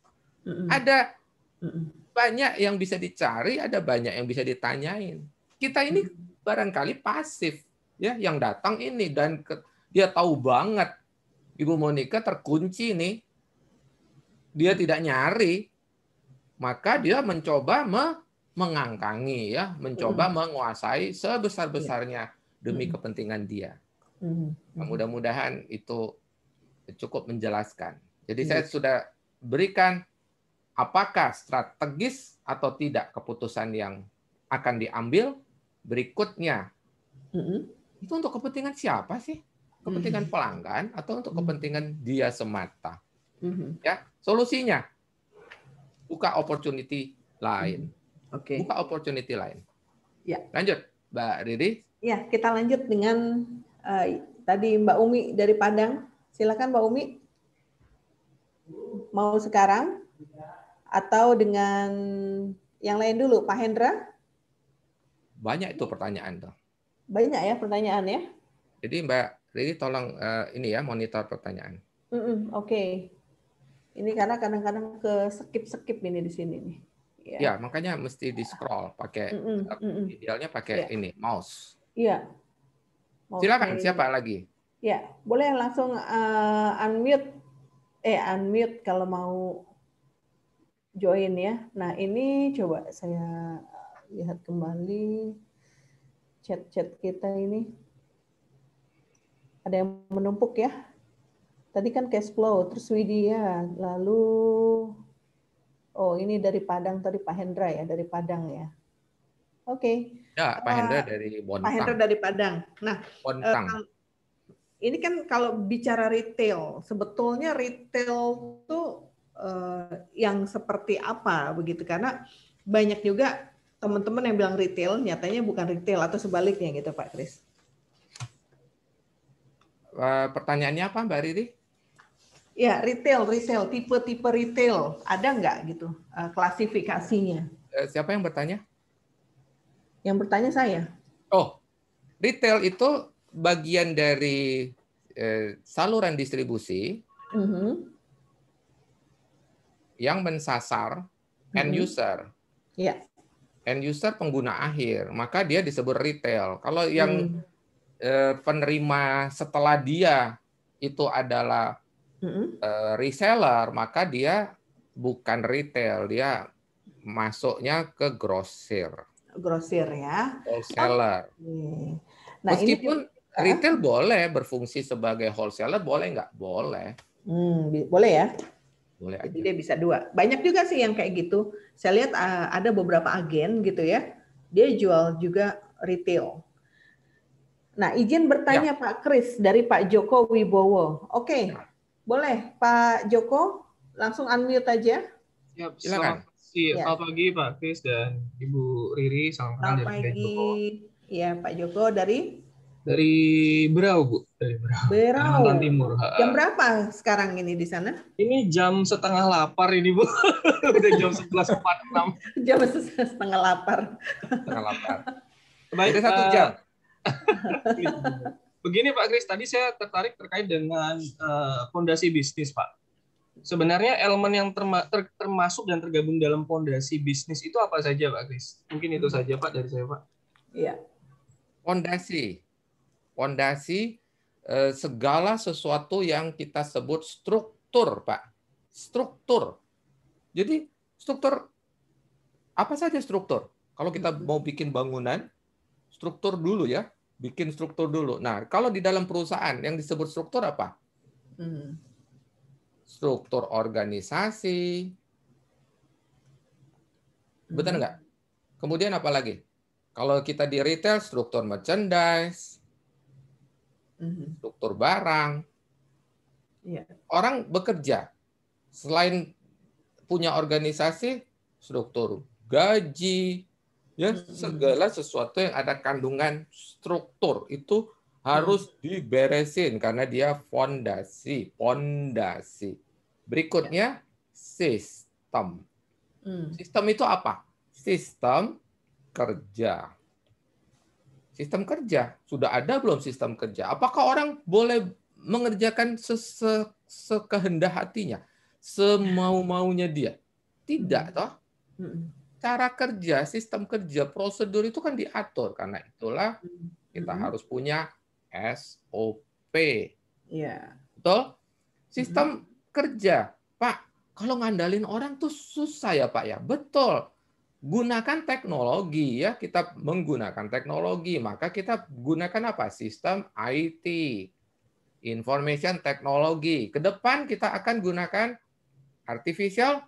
Hmm. Ada hmm. banyak yang bisa dicari, ada banyak yang bisa ditanyain. Kita ini barangkali pasif ya yang datang ini dan ke, dia tahu banget Ibu Monika terkunci nih. Dia tidak nyari, maka dia mencoba me mengangkangi ya, mencoba hmm. menguasai sebesar-besarnya ya. demi hmm. kepentingan dia. Hmm. Nah, hmm. Mudah-mudahan itu cukup menjelaskan. Jadi hmm. saya sudah berikan apakah strategis atau tidak keputusan yang akan diambil berikutnya. Hmm. Itu untuk kepentingan siapa sih? Kepentingan hmm. pelanggan atau untuk hmm. kepentingan dia semata? Hmm. Ya, solusinya buka opportunity lain. Hmm, oke. Okay. Buka opportunity lain. Ya. Lanjut, Mbak Riri. Ya, kita lanjut dengan uh, tadi Mbak Umi dari Padang. Silakan Mbak Umi. Mau sekarang atau dengan yang lain dulu, Pak Hendra? Banyak itu pertanyaan tuh. Banyak ya pertanyaan ya. Jadi Mbak Riri tolong uh, ini ya monitor pertanyaan. Mm -mm, Oke. Okay. Ini karena kadang-kadang ke skip-skip ini di sini nih. Ya, ya makanya mesti di scroll pakai mm -mm, mm -mm. idealnya pakai ya. ini mouse. Iya. Silakan ini. siapa lagi? Ya, boleh langsung uh, unmute eh unmute kalau mau join ya. Nah, ini coba saya lihat kembali chat-chat kita ini. Ada yang menumpuk ya? tadi kan cash flow, terus Widya, lalu oh ini dari Padang tadi Pak Hendra ya dari Padang ya. Oke. Okay. Ya, Pak ah, Hendra uh, dari Bontang. Pak Hendra dari Padang. Nah, eh, Bontang. Uh, ini kan kalau bicara retail, sebetulnya retail tuh eh, uh, yang seperti apa begitu karena banyak juga teman-teman yang bilang retail nyatanya bukan retail atau sebaliknya gitu Pak Kris. Uh, pertanyaannya apa Mbak Riri? Ya, retail, retail, tipe-tipe retail, ada nggak gitu eh, klasifikasinya? Eh, siapa yang bertanya? Yang bertanya saya. Oh, retail itu bagian dari eh, saluran distribusi mm -hmm. yang mensasar mm -hmm. end mm-hmm. user. Yeah. End user pengguna akhir, maka dia disebut retail. Kalau yang mm. penerima setelah dia itu adalah mm-hmm. uh, reseller, maka dia bukan retail, dia masuknya ke grosir. Grosir ya. Wholesaler. Okay. Nah, Meskipun ini juga, retail uh? boleh berfungsi sebagai wholesaler, boleh nggak? Boleh. Hmm, boleh ya. Boleh Jadi dia bisa dua. Banyak juga sih yang kayak gitu. Saya lihat eh, ada beberapa agen gitu ya. Dia jual juga retail. Nah, izin bertanya ya. Pak Kris dari Pak Joko Wibowo. Oke, okay. Ya. Boleh, Pak Joko, langsung unmute aja. Yep, silakan. Selamat ya. Selamat pagi Pak Kris dan Ibu Riri. Salam kenal dari Pak Joko. Iya, Pak Joko dari dari Berau, Bu. Dari Berau. Berau. Kalimantan Timur. Jam berapa sekarang ini di sana? Ini jam setengah lapar ini, Bu. [laughs] Udah jam 11.46. [laughs] jam setengah lapar. Setengah lapar. Baik, [laughs] satu eh, jam. Begini Pak Kris, tadi saya tertarik terkait dengan eh, fondasi bisnis Pak. Sebenarnya elemen yang terma ter termasuk dan tergabung dalam fondasi bisnis itu apa saja Pak Kris? Mungkin itu saja Pak dari saya Pak. Iya. Fondasi, fondasi eh, segala sesuatu yang kita sebut struktur Pak. Struktur. Jadi struktur apa saja struktur? Kalau kita mau bikin bangunan, struktur dulu ya bikin struktur dulu. Nah, kalau di dalam perusahaan yang disebut struktur apa? Hmm. Struktur organisasi. Hmm. nggak? Kemudian apa lagi? Kalau kita di retail, struktur merchandise, hmm. struktur barang. Iya. Orang bekerja. Selain punya organisasi, struktur gaji, Ya, hmm. segala sesuatu yang ada kandungan struktur itu hmm. harus diberesin karena dia fondasi, fondasi. Berikutnya sistem. Hmm. Sistem itu apa? Sistem kerja. Sistem kerja. Sudah ada belum sistem kerja? Apakah orang boleh mengerjakan sese sekehendak hatinya, semau-maunya dia? Tidak toh? cara kerja, sistem kerja, prosedur itu kan diatur. Karena itulah kita hmm. harus punya SOP. Iya. Betul? Mm-hmm. Sistem hmm. kerja, Pak. Kalau ngandalin orang tuh susah ya, Pak ya. Betul. Gunakan teknologi ya, kita menggunakan teknologi, maka kita gunakan apa? Sistem IT. Information Technology. Ke depan kita akan gunakan artificial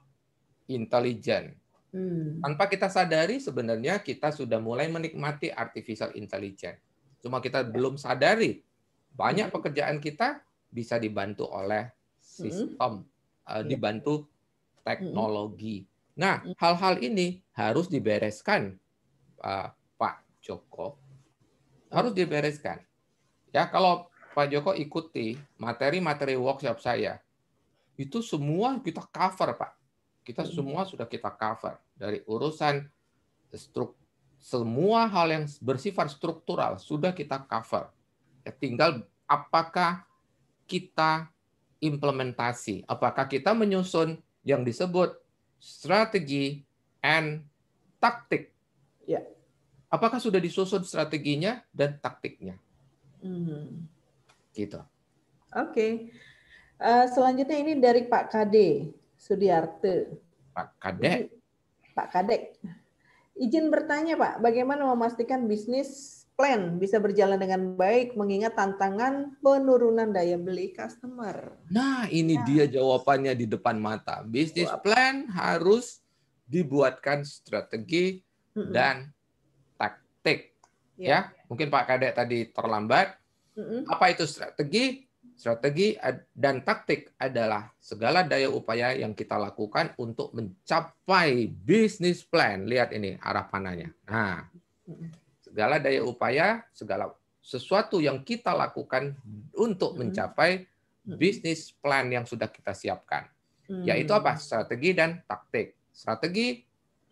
intelligence Hmm. Tanpa kita sadari sebenarnya kita sudah mulai menikmati artificial intelligence. Cuma kita ya. belum sadari banyak hmm. pekerjaan kita bisa dibantu oleh sistem, hmm. uh, dibantu teknologi. Hmm. Nah, hmm. hal-hal ini harus dibereskan uh, Pak Joko. Harus dibereskan. Ya, kalau Pak Joko ikuti materi-materi workshop saya, itu semua kita cover, Pak kita hmm. semua sudah kita cover dari urusan struk semua hal yang bersifat struktural sudah kita cover. Ya, tinggal apakah kita implementasi, apakah kita menyusun yang disebut strategi and taktik. Ya. Apakah sudah disusun strateginya dan taktiknya? Hmm. Gitu. Oke. Okay. Uh, eh, selanjutnya ini dari Pak KD. Sudiarte. Pak Kadek. Pak Kadek. Izin bertanya Pak, bagaimana memastikan bisnis plan bisa berjalan dengan baik mengingat tantangan penurunan daya beli customer? Nah, ini nah. dia jawabannya di depan mata. Bisnis plan harus dibuatkan strategi hmm dan taktik. Yeah. Ya, mungkin Pak Kadek tadi terlambat. hmm Apa itu strategi? Strategi dan taktik adalah segala daya upaya yang kita lakukan untuk mencapai bisnis plan. Lihat ini arah panahnya. Nah, segala daya upaya, segala sesuatu yang kita lakukan untuk hmm. mencapai bisnis plan yang sudah kita siapkan. Hmm. Yaitu apa? Strategi dan taktik. Strategi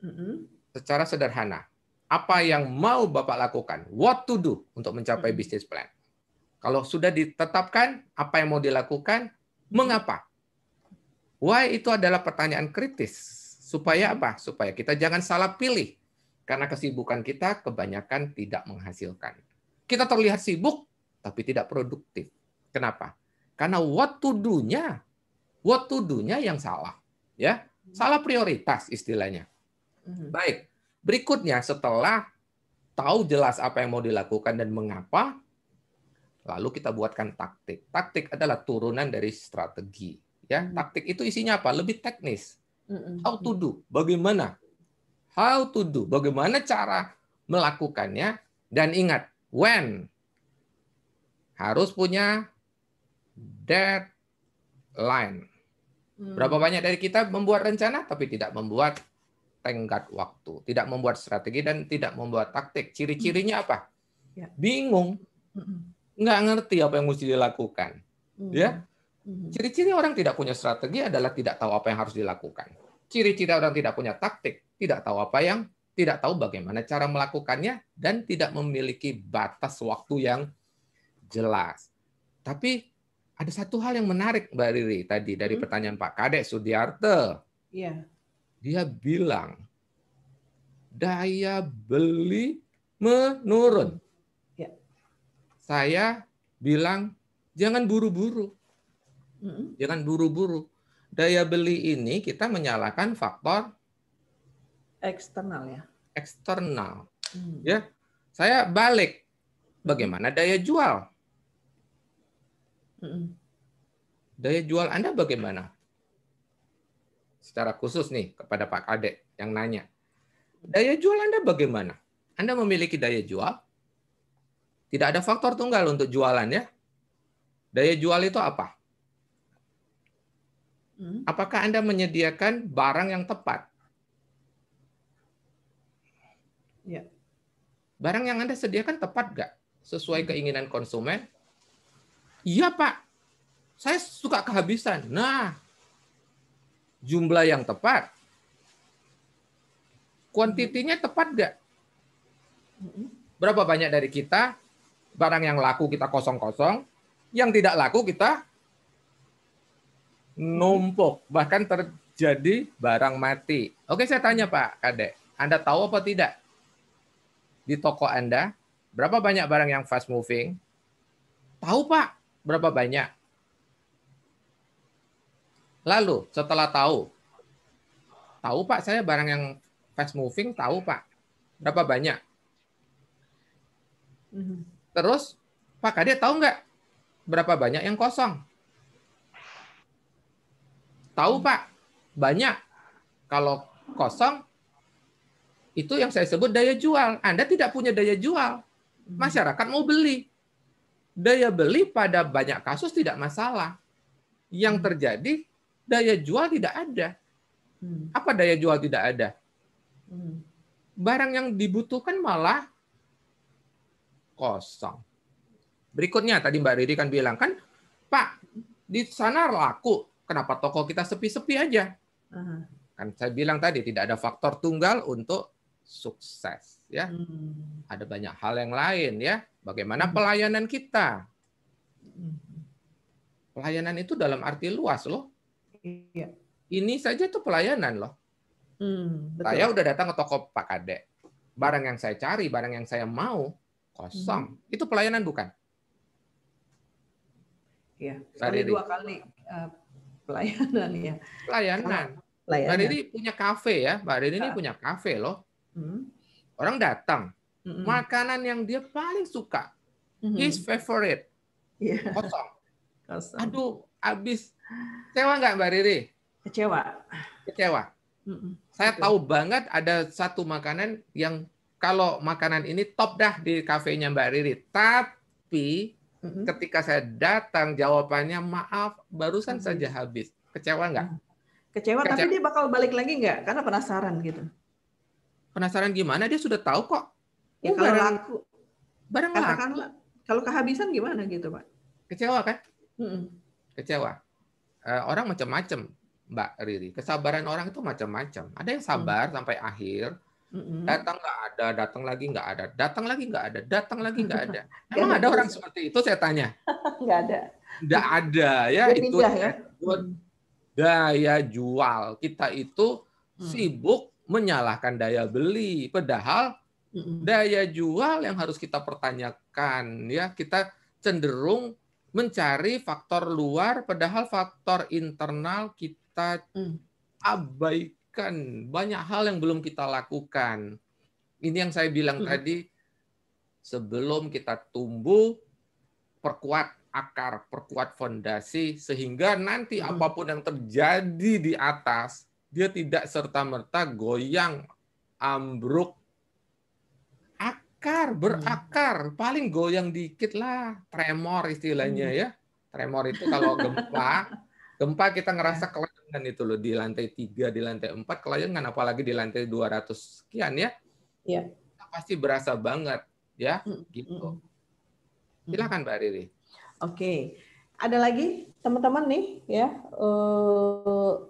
hmm. secara sederhana. Apa yang mau Bapak lakukan? What to do untuk mencapai bisnis plan? Kalau sudah ditetapkan apa yang mau dilakukan, mengapa? Why itu adalah pertanyaan kritis. Supaya apa? Supaya kita jangan salah pilih. Karena kesibukan kita kebanyakan tidak menghasilkan. Kita terlihat sibuk, tapi tidak produktif. Kenapa? Karena what to do-nya, what to do-nya yang salah. ya Salah prioritas istilahnya. Hmm. Baik, berikutnya setelah tahu jelas apa yang mau dilakukan dan mengapa, Lalu kita buatkan taktik. Taktik adalah turunan dari strategi. Ya, hmm. taktik itu isinya apa? Lebih teknis. How to do? Bagaimana? How to do? Bagaimana cara melakukannya? Dan ingat, when harus punya deadline. Hmm. Berapa banyak dari kita membuat rencana tapi tidak membuat tenggat waktu, tidak membuat strategi dan tidak membuat taktik. Ciri-cirinya hmm. apa? Ya. Bingung nggak ngerti apa yang mesti dilakukan. Hmm. Ya, hmm. ciri-ciri orang tidak punya strategi adalah tidak tahu apa yang harus dilakukan. Ciri-ciri orang tidak punya taktik, tidak tahu apa yang tidak tahu bagaimana cara melakukannya dan tidak memiliki batas waktu yang jelas. Tapi ada satu hal yang menarik Mbak Riri tadi dari hmm. pertanyaan Pak Kadek Sudiarte. Iya. Dia bilang daya beli menurun saya bilang jangan buru-buru. Jangan buru-buru. Daya beli ini kita menyalahkan faktor eksternal ya. Eksternal. Hmm. Ya. Saya balik bagaimana daya jual? Daya jual Anda bagaimana? Secara khusus nih kepada Pak Kadek yang nanya. Daya jual Anda bagaimana? Anda memiliki daya jual? Tidak ada faktor tunggal untuk jualan ya. Daya jual itu apa? Hmm? Apakah Anda menyediakan barang yang tepat? Ya. Barang yang Anda sediakan tepat nggak? Sesuai hmm. keinginan konsumen? Iya, Pak. Saya suka kehabisan. Nah, jumlah yang tepat. Kuantitinya tepat nggak? Hmm. Berapa banyak dari kita Barang yang laku kita kosong-kosong, yang tidak laku kita numpuk, bahkan terjadi barang mati. Oke, saya tanya Pak Kadek, Anda tahu apa tidak? Di toko Anda, berapa banyak barang yang fast moving? Tahu Pak, berapa banyak? Lalu setelah tahu, tahu Pak saya barang yang fast moving tahu Pak berapa banyak? Mhm. Terus Pak Kade tahu nggak berapa banyak yang kosong? Tahu hmm. Pak, banyak. Kalau kosong, itu yang saya sebut daya jual. Anda tidak punya daya jual. Hmm. Masyarakat mau beli. Daya beli pada banyak kasus tidak masalah. Yang hmm. terjadi, daya jual tidak ada. Apa daya jual tidak ada? Barang yang dibutuhkan malah kosong. Berikutnya tadi Mbak Riri kan bilang kan, Pak di sana laku, kenapa toko kita sepi-sepi aja? Uh-huh. Kan saya bilang tadi tidak ada faktor tunggal untuk sukses ya. -huh. Hmm. Ada banyak hal yang lain ya. Bagaimana -huh. Hmm. pelayanan kita? Hmm. Pelayanan itu dalam arti luas loh. Iya. Ini saja tuh pelayanan loh. Hmm, Saya udah datang ke toko Pak Kade. Barang yang saya cari, barang yang saya mau, kosong. Hmm. Itu pelayanan bukan? Ya, sekali dua kali uh, pelayanan ya. Pelayanan. pelayanan. Mbak Riri punya kafe ya, Mbak Riri ini iya. punya kafe loh. Hmm. Orang datang, hmm. makanan yang dia paling suka, hmm. his favorite, iya. kosong. kosong. Aduh, habis. Kecewa nggak Mbak Riri? Kecewa. Kecewa. Hmm. Saya Betul. tahu banget ada satu makanan yang kalau makanan ini top dah di kafenya Mbak Riri. Tapi mm-hmm. ketika saya datang jawabannya maaf barusan mm-hmm. saja habis. Kecewa nggak? Kecewa, mm. Kecewa tapi dia bakal balik lagi nggak? Karena penasaran gitu. Penasaran gimana? Dia sudah tahu kok. Ya, oh, kalau barang, laku, barang laku. kalau kehabisan gimana gitu pak? Kecewa kan? Mm-hmm. Kecewa. Uh, orang macam-macam, Mbak Riri. Kesabaran orang itu macam-macam. Ada yang sabar mm. sampai akhir hmm Datang nggak ada, datang lagi nggak ada, datang lagi nggak ada, datang lagi nggak ada. [laughs] Emang ada orang seperti itu? Saya tanya. [laughs] Nggak ada. Nggak ada ya Dia itu pindah, ya? daya jual kita itu hmm. sibuk menyalahkan daya beli, padahal hmm. daya jual yang harus kita pertanyakan ya kita cenderung mencari faktor luar, padahal faktor internal kita hmm. abaikan lakukan, banyak hal yang belum kita lakukan. Ini yang saya bilang hmm. tadi, sebelum kita tumbuh, perkuat akar, perkuat fondasi, sehingga nanti hmm. apapun yang terjadi di atas, dia tidak serta-merta goyang, ambruk, akar, berakar, hmm. paling goyang dikit lah, tremor istilahnya ya. Tremor itu kalau gempa, [laughs] gempa kita ngerasa ya kan itu loh di lantai tiga, di lantai empat kan apalagi di lantai 200 sekian ya. Iya. Pasti berasa banget ya, mm -hmm. gitu. Hmm. Silakan Mbak Riri. Oke. Okay. Ada lagi teman-teman nih ya. Uh,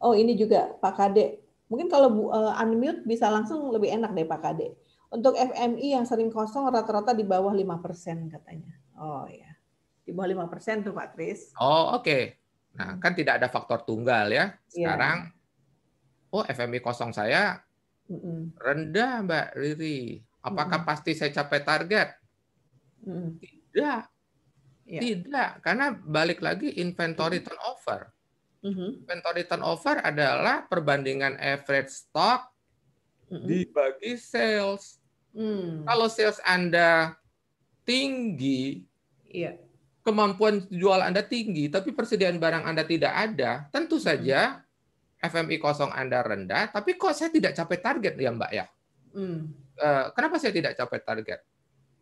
oh ini juga Pak Kade. Mungkin kalau uh, unmute bisa langsung lebih enak deh Pak Kade. Untuk FMI yang sering kosong rata-rata di bawah 5% katanya. Oh ya. Di bawah 5% tuh Pak Kris. Oh, oke. Okay. Nah, kan tidak ada faktor tunggal ya. Iya. Sekarang, yeah. oh FMI kosong saya rendah, Mbak Riri. Apakah mm pasti saya capai target? mm Tidak. Yeah. Tidak, karena balik lagi inventory mm turnover. Mm-hmm. Inventory turnover adalah perbandingan average stock mm-hmm. dibagi sales. Mm. Kalau sales Anda tinggi, yeah kemampuan jual Anda tinggi, tapi persediaan barang Anda tidak ada, tentu hmm. saja FMI kosong Anda rendah, tapi kok saya tidak capai target ya Mbak ya? Hmm. Eh, kenapa saya tidak capai target?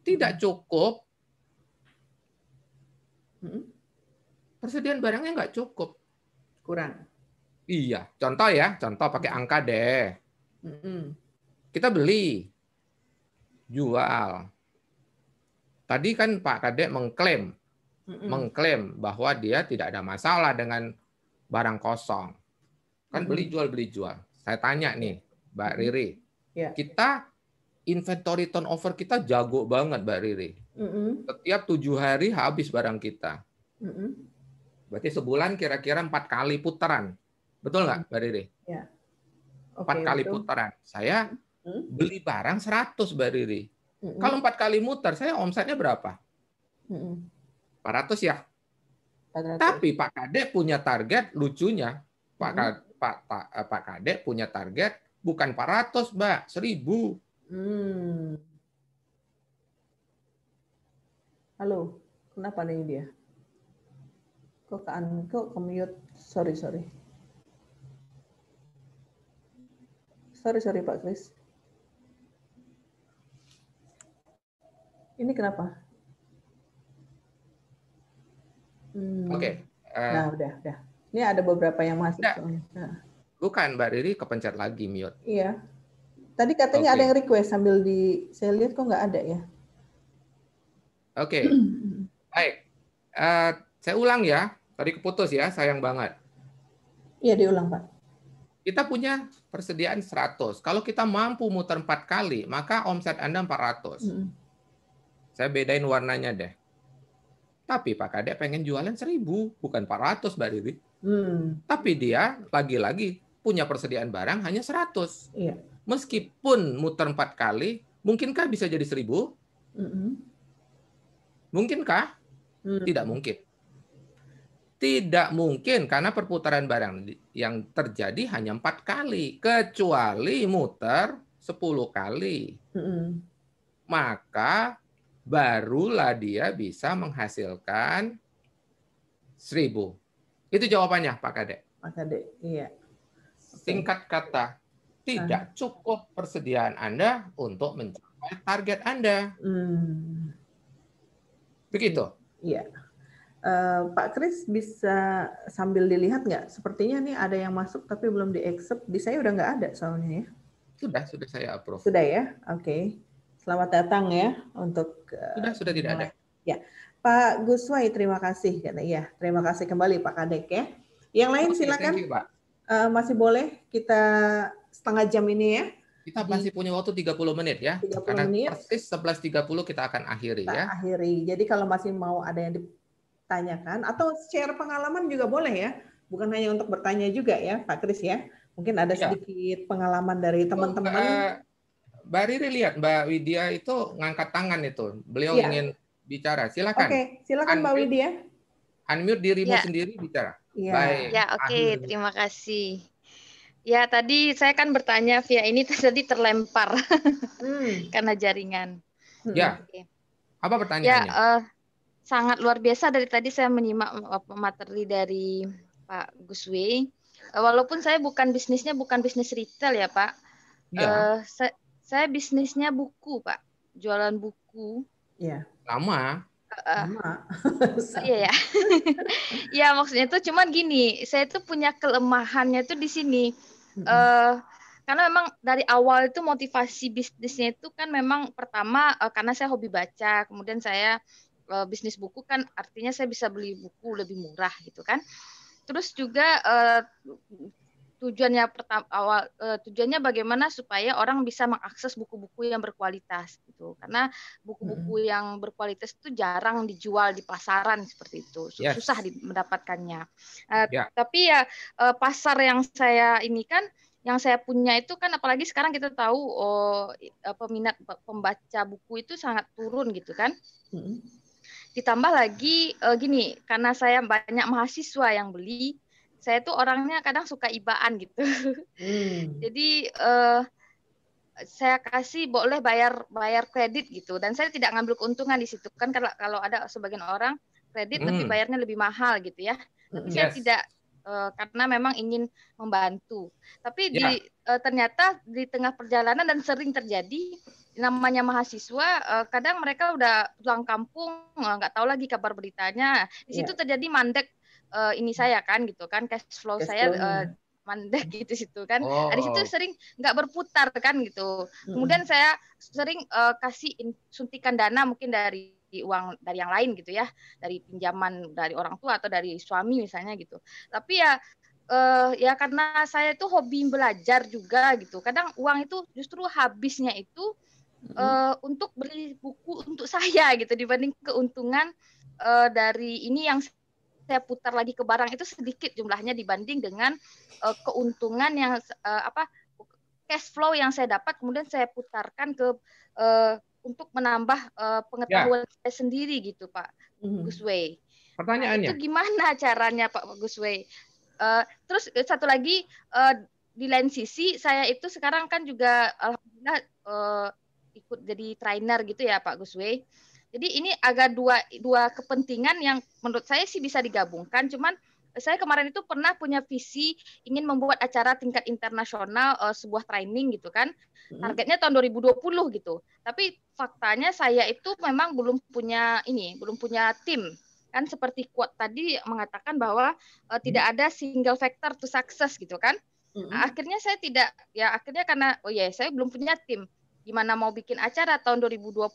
Tidak hmm. cukup. Hmm. Persediaan barangnya nggak cukup. Kurang. Iya, contoh ya, contoh pakai angka deh. Kita beli, jual. Tadi kan Pak Kadek mengklaim mengklaim bahwa dia tidak ada masalah dengan barang kosong. Kan beli jual beli jual. Saya tanya nih, Mbak Riri, yeah. kita inventory turnover kita jago banget, Mbak Riri. Mm-hmm. Setiap tujuh hari habis barang kita. Mm-hmm. Berarti sebulan kira-kira empat kali putaran, betul nggak, Mbak Riri? Ya. Okay, empat kali putaran. Saya hmm beli barang seratus Mbak Riri. hmm Kalau empat kali muter, saya omsetnya berapa? hmm 400 ya. 400. Tapi Pak Kadek punya target lucunya. Pak, hmm. Pak, Pak, eh, Pak Kadek punya target bukan 400, Mbak, 1000. Hmm. Halo, kenapa nih dia? Kok ke kok ke mute? Sorry, sorry. Sorry, sorry Pak Kris. Ini kenapa? Hmm. Oke. Okay. Uh, eh, nah, udah, udah. Ini ada beberapa yang masuk. Nah. Bukan, Mbak Riri kepencet lagi mute. Iya. Tadi katanya okay. ada yang request sambil di saya lihat kok nggak ada ya. Oke. Okay. [clears throat] Baik. Uh, saya ulang ya. Tadi keputus ya, sayang banget. Iya, diulang, Pak. Kita punya persediaan 100. Kalau kita mampu muter 4 kali, maka omset Anda 400. ratus. Saya bedain warnanya deh. Tapi Pak Kadek pengen jualan seribu, bukan 400 Mbak Riri. Hmm. Tapi dia lagi-lagi punya persediaan barang hanya 100. Iya. Meskipun muter empat kali, mungkinkah bisa jadi seribu? Mm -mm. Mungkinkah? Mm. Tidak mungkin. Tidak mungkin karena perputaran barang yang terjadi hanya empat kali, kecuali muter 10 kali. Mm -hmm. Maka barulah dia bisa menghasilkan seribu. Itu jawabannya, Pak Kadek. Pak Kadek, iya. Singkat kata, tidak ah. cukup persediaan Anda untuk mencapai target Anda. Hmm. Begitu. Iya. Uh, Pak Kris bisa sambil dilihat nggak? Sepertinya nih ada yang masuk tapi belum di accept. Di saya udah nggak ada soalnya ya. Sudah, sudah saya approve. Sudah ya, oke. Okay. Selamat datang ya untuk eh, sudah sudah tidak ada. Ya, Pak Guswai terima kasih karena ya. Terima kasih kembali Pak Kadek ya. Yang lain silakan. You, Pak. Uh, masih boleh kita setengah jam ini ya. Kita masih punya waktu 30 menit ya. 30 Karena menit. persis 11.30 kita akan akhiri kita ya. Akhiri. Jadi kalau masih mau ada yang ditanyakan atau share pengalaman juga boleh ya. Bukan hanya untuk bertanya juga ya Pak Kris ya. Mungkin ada iya. sedikit ya. pengalaman dari teman-teman eh, Mbak Riri lihat Mbak Widya itu ngangkat tangan itu. Beliau ya. ingin bicara. Silakan. Oke, okay, silakan Mbak Widya. Unmute dirimu ya. sendiri bicara. Ya. Baik. Ya, oke, okay. terima kasih. Ya, tadi saya kan bertanya via ini tadi terlempar [laughs] hmm. karena jaringan. Hmm. Ya. Okay. Apa pertanyaannya? Ya, uh, sangat luar biasa dari tadi saya menyimak materi dari Pak Guswe. Eh, walaupun saya bukan bisnisnya bukan bisnis retail ya, Pak. Ya. Uh, eh, saya, saya bisnisnya buku, Pak. Jualan buku. Iya. Lama. Lama. [laughs] iya ya. [laughs] ya maksudnya itu cuman gini, saya tuh punya kelemahannya tuh di sini. Mm Uh, karena memang dari awal itu motivasi bisnisnya itu kan memang pertama uh, karena saya hobi baca, kemudian saya uh, bisnis buku kan artinya saya bisa beli buku lebih murah gitu kan. Terus juga uh, tujuannya pertama awal uh, tujuannya bagaimana supaya orang bisa mengakses buku-buku yang berkualitas gitu karena buku-buku hmm. yang berkualitas itu jarang dijual di pasaran seperti itu susah yes. susah mendapatkannya uh, eh, yeah. tapi ya uh, pasar yang saya ini kan yang saya punya itu kan apalagi sekarang kita tahu oh, peminat pembaca buku itu sangat turun gitu kan hmm. ditambah lagi uh, gini karena saya banyak mahasiswa yang beli saya tuh orangnya kadang suka ibaan gitu. Hmm. [laughs] Jadi uh, saya kasih boleh bayar bayar kredit gitu dan saya tidak ngambil keuntungan di situ kan kalau kalau ada sebagian orang kredit hmm. tapi bayarnya lebih mahal gitu ya. Tapi hmm, yes. saya tidak uh, karena memang ingin membantu. Tapi yeah. di uh, ternyata di tengah perjalanan dan sering terjadi namanya mahasiswa uh, kadang mereka udah pulang kampung nggak uh, tahu lagi kabar beritanya. Di situ yeah. terjadi mandek uh, ini saya kan gitu kan cash flow cash saya Uh, mandek [laughs] gitu situ kan. Oh. Nah, di situ sering nggak berputar kan gitu. Kemudian saya sering uh, kasih suntikan dana mungkin dari uang dari yang lain gitu ya, dari pinjaman dari orang tua atau dari suami misalnya gitu. Tapi ya uh, ya karena saya itu hobi belajar juga gitu. Kadang uang itu justru habisnya itu hmm. untuk beli buku untuk [laughs] saya gitu dibanding keuntungan uh, dari ini yang saya putar lagi ke barang itu sedikit jumlahnya dibanding dengan uh, keuntungan yang uh, apa cash flow yang saya dapat kemudian saya putarkan ke uh, untuk menambah uh, pengetahuan ya. saya sendiri gitu Pak mm-hmm. Gusway. Pertanyaannya nah, itu gimana caranya Pak Gusway? Uh, terus satu lagi uh, di lain sisi saya itu sekarang kan juga alhamdulillah uh, ikut jadi trainer gitu ya Pak Gusway. Jadi ini agak dua dua kepentingan yang menurut saya sih bisa digabungkan. Cuman saya kemarin itu pernah punya visi ingin membuat acara tingkat internasional uh, sebuah training gitu kan. Targetnya tahun 2020 gitu. Tapi faktanya saya itu memang belum punya ini, belum punya tim kan seperti quote tadi mengatakan bahwa uh, tidak ada single factor to success gitu kan. Nah, akhirnya saya tidak ya akhirnya karena oh ya yeah, saya belum punya tim gimana mau bikin acara tahun 2020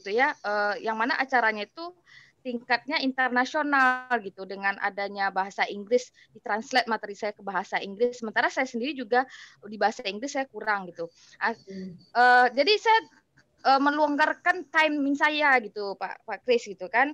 gitu ya, eh, yang mana acaranya itu tingkatnya internasional gitu dengan adanya bahasa Inggris ditranslate materi saya ke bahasa Inggris sementara saya sendiri juga di bahasa Inggris saya kurang gitu uh, uh, jadi saya uh, eh, meluangkan timing saya gitu Pak Pak Kris gitu kan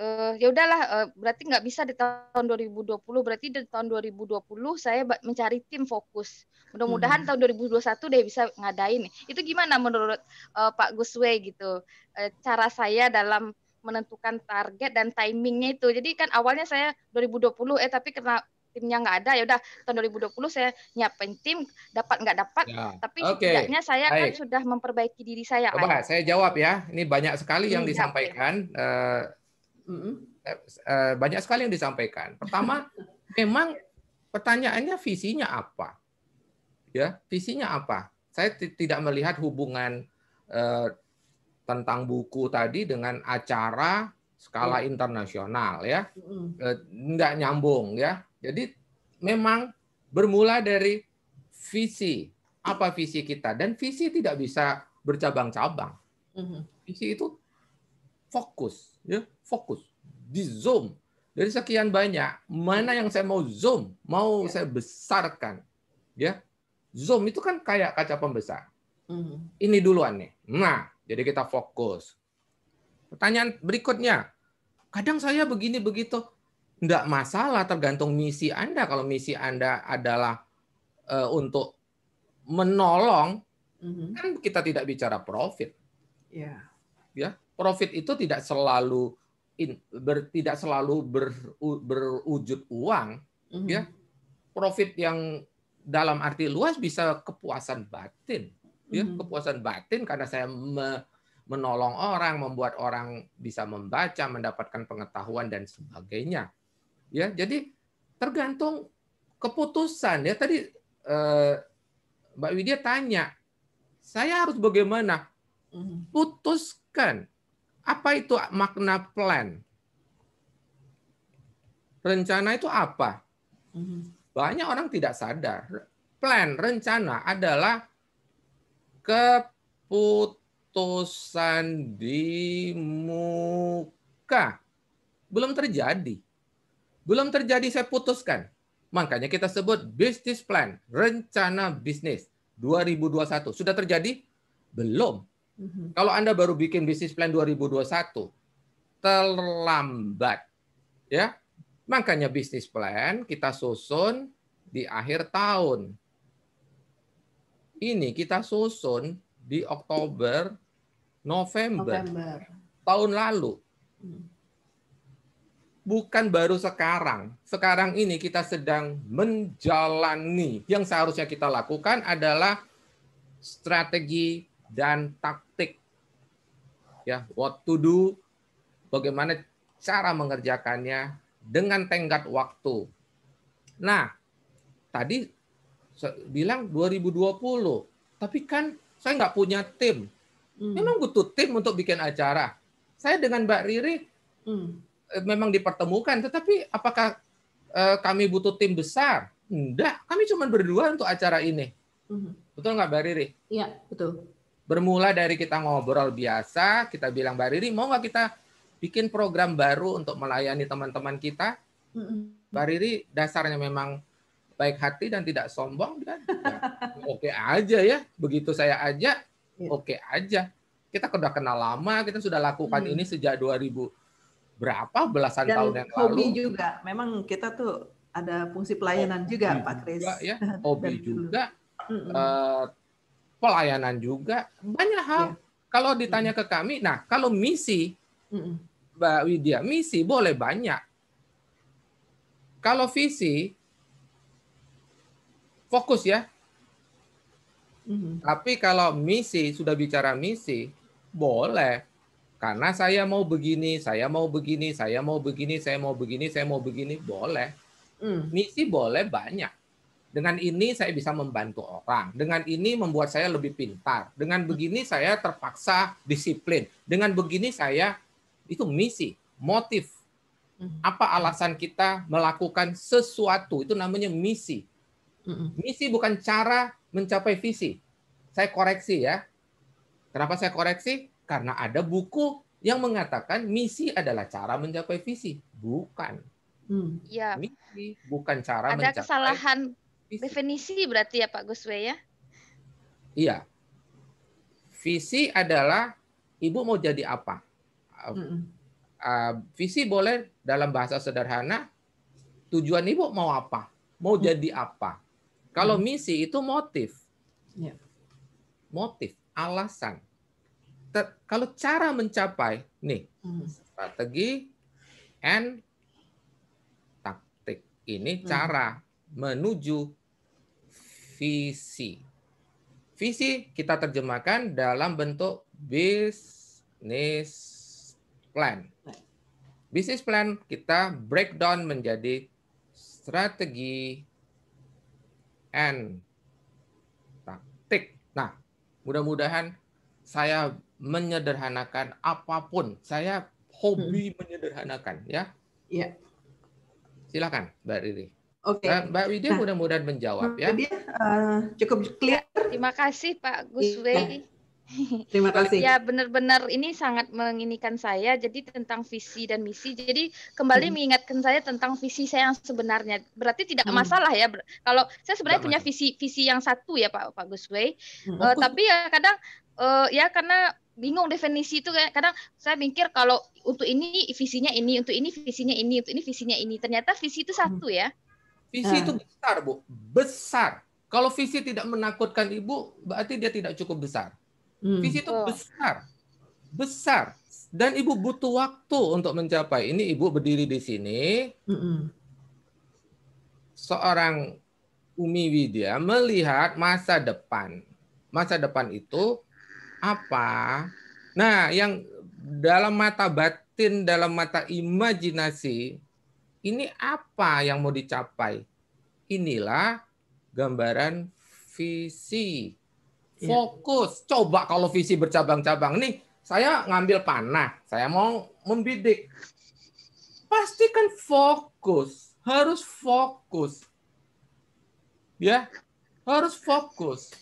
uh, ya udahlah uh, berarti nggak bisa di tahun 2020 berarti di tahun 2020 saya mencari tim fokus mudah-mudahan hmm. tahun 2021 deh bisa ngadain itu gimana menurut uh, Pak Guswe gitu uh, cara saya dalam menentukan target dan timingnya itu jadi kan awalnya saya 2020 eh tapi karena timnya nggak ada ya udah tahun 2020 saya nyiapin tim dapat nggak dapat ya. tapi okay. setidaknya saya kan Baik. kan sudah memperbaiki diri saya Coba, saya jawab ya ini banyak sekali yang hmm, disampaikan ya. Eh, eh, banyak sekali yang disampaikan. Pertama, [laughs] memang pertanyaannya visinya apa? Ya, visinya apa? Saya tidak melihat hubungan eh, tentang buku tadi dengan acara skala mm. internasional ya. Mm. Eh, nggak nyambung ya. Jadi memang bermula dari visi. Apa visi kita? Dan visi tidak bisa bercabang-cabang. Visi itu fokus, ya, fokus. Di zoom. Dari sekian banyak, mana yang saya mau zoom, mau ya. saya besarkan, ya. Zoom itu kan kayak kaca pembesar. Mm. Ini duluan nih. Nah, jadi kita fokus. Pertanyaan berikutnya. Kadang saya begini begitu, tidak masalah tergantung misi Anda. Kalau misi Anda adalah uh, untuk menolong, mm-hmm. kan kita tidak bicara profit. Yeah. Ya. ya profit itu tidak selalu in, ber, tidak selalu ber, berwujud uang mm-hmm. ya profit yang dalam arti luas bisa kepuasan batin mm-hmm. kepuasan batin karena saya me, menolong orang membuat orang bisa membaca mendapatkan pengetahuan dan sebagainya ya jadi tergantung keputusan ya tadi eh, Mbak Widya tanya saya harus bagaimana mhm. putuskan apa itu makna plan? Rencana itu apa? Mm-hmm. Banyak orang tidak sadar. Plan, rencana adalah keputusan di muka. Belum terjadi. Belum terjadi saya putuskan. Makanya kita sebut business plan, rencana bisnis 2021. Sudah terjadi? Belum. Mm-hmm. Kalau Anda baru bikin bisnis plan 2021, terlambat. Ya. Makanya bisnis plan kita susun di akhir tahun. Ini kita susun di Oktober, November, November. tahun lalu. Hmm. Bukan baru sekarang. Sekarang ini kita sedang menjalani. Yang seharusnya kita lakukan adalah strategi dan taktik. Ya, what to do, bagaimana cara mengerjakannya dengan tenggat waktu. Nah, tadi bilang 2020, tapi kan saya nggak punya tim. Hmm. Memang butuh tim untuk bikin acara. Saya dengan Mbak Riri hmm. Eh, memang dipertemukan, tetapi apakah eh, kami butuh tim besar? Enggak, kami cuma berdua untuk acara ini. Hmm. Betul nggak Mbak Riri? Iya, betul. Bermula dari kita ngobrol biasa, kita bilang Mbak Riri, mau nggak kita bikin program baru untuk melayani teman-teman kita? Bariri Mbak Riri dasarnya memang baik hati dan tidak sombong, dan ya, oke okay aja ya. Begitu saya ajak, iya. oke okay aja. Kita sudah kan kenal lama, kita sudah lakukan hmm. ini sejak 2000 berapa belasan dan tahun yang hobi lalu. Hobi juga, memang kita tuh ada fungsi pelayanan hobi juga, Pak Kris. Ya, hobi [laughs] juga. Uh, pelayanan juga, banyak hal. yeah. Kalau ditanya ke kami, nah kalau misi, Mbak Widya, misi boleh banyak. Kalau visi, fokus ya. Tapi kalau misi, sudah bicara misi, boleh. Karena saya mau begini, saya mau begini, saya mau begini, saya mau begini, saya mau begini, boleh. Mm. Misi boleh banyak dengan ini saya bisa membantu orang. Dengan ini membuat saya lebih pintar. Dengan begini saya terpaksa disiplin. Dengan begini saya itu misi, motif. Apa alasan kita melakukan sesuatu itu namanya misi. Misi bukan cara mencapai visi. Saya koreksi ya. Kenapa saya koreksi? Karena ada buku yang mengatakan misi adalah cara mencapai visi, bukan. Hmm. Ya. Misi bukan cara ada mencapai. Ada kesalahan Definisi berarti ya Pak Guswe ya? Iya. Visi adalah ibu mau jadi apa. Mm-mm. Uh, visi boleh dalam bahasa sederhana tujuan ibu mau apa, mau mm. jadi apa. Kalau mm. misi itu motif, yeah. motif, alasan. Ter- kalau cara mencapai nih mm. strategi and taktik ini mm. cara menuju visi. Visi kita terjemahkan dalam bentuk business plan. Business plan kita breakdown menjadi strategi and taktik. Nah, mudah-mudahan saya menyederhanakan apapun. Saya hobi hmm. menyederhanakan, ya. Iya. Silakan, Mbak Riri. Oke. Okay. Mbak Widya nah, mudah-mudahan menjawab ya. Widya, uh, cukup clear. Terima kasih Pak Guswe. Iya. Nah, terima kasih. Ya benar-benar ini sangat menginginkan saya. Jadi tentang visi dan misi. Jadi kembali hmm. mengingatkan saya tentang visi saya yang sebenarnya. Berarti tidak hmm. masalah ya. Kalau saya sebenarnya tidak punya visi visi yang satu ya Pak Pak Gusway. Hmm. Uh, tapi ya kadang uh, ya karena bingung definisi itu kadang saya mikir kalau untuk ini visinya ini, untuk ini visinya ini, untuk ini visinya ini. Ternyata visi itu hmm. satu ya. Visi nah. itu besar, Bu. Besar. Kalau visi tidak menakutkan Ibu, berarti dia tidak cukup besar. Hmm. Visi itu besar. Besar. Dan Ibu butuh waktu untuk mencapai. Ini Ibu berdiri di sini. Hmm. Seorang Umi Widya melihat masa depan. Masa depan itu apa? Nah, yang dalam mata batin, dalam mata imajinasi, ini apa yang mau dicapai? Inilah gambaran visi. Iya. Fokus. Ya. Coba kalau visi bercabang-cabang. Nih, saya ngambil panah, saya mau membidik. Pastikan fokus. Harus fokus. Ya, harus fokus.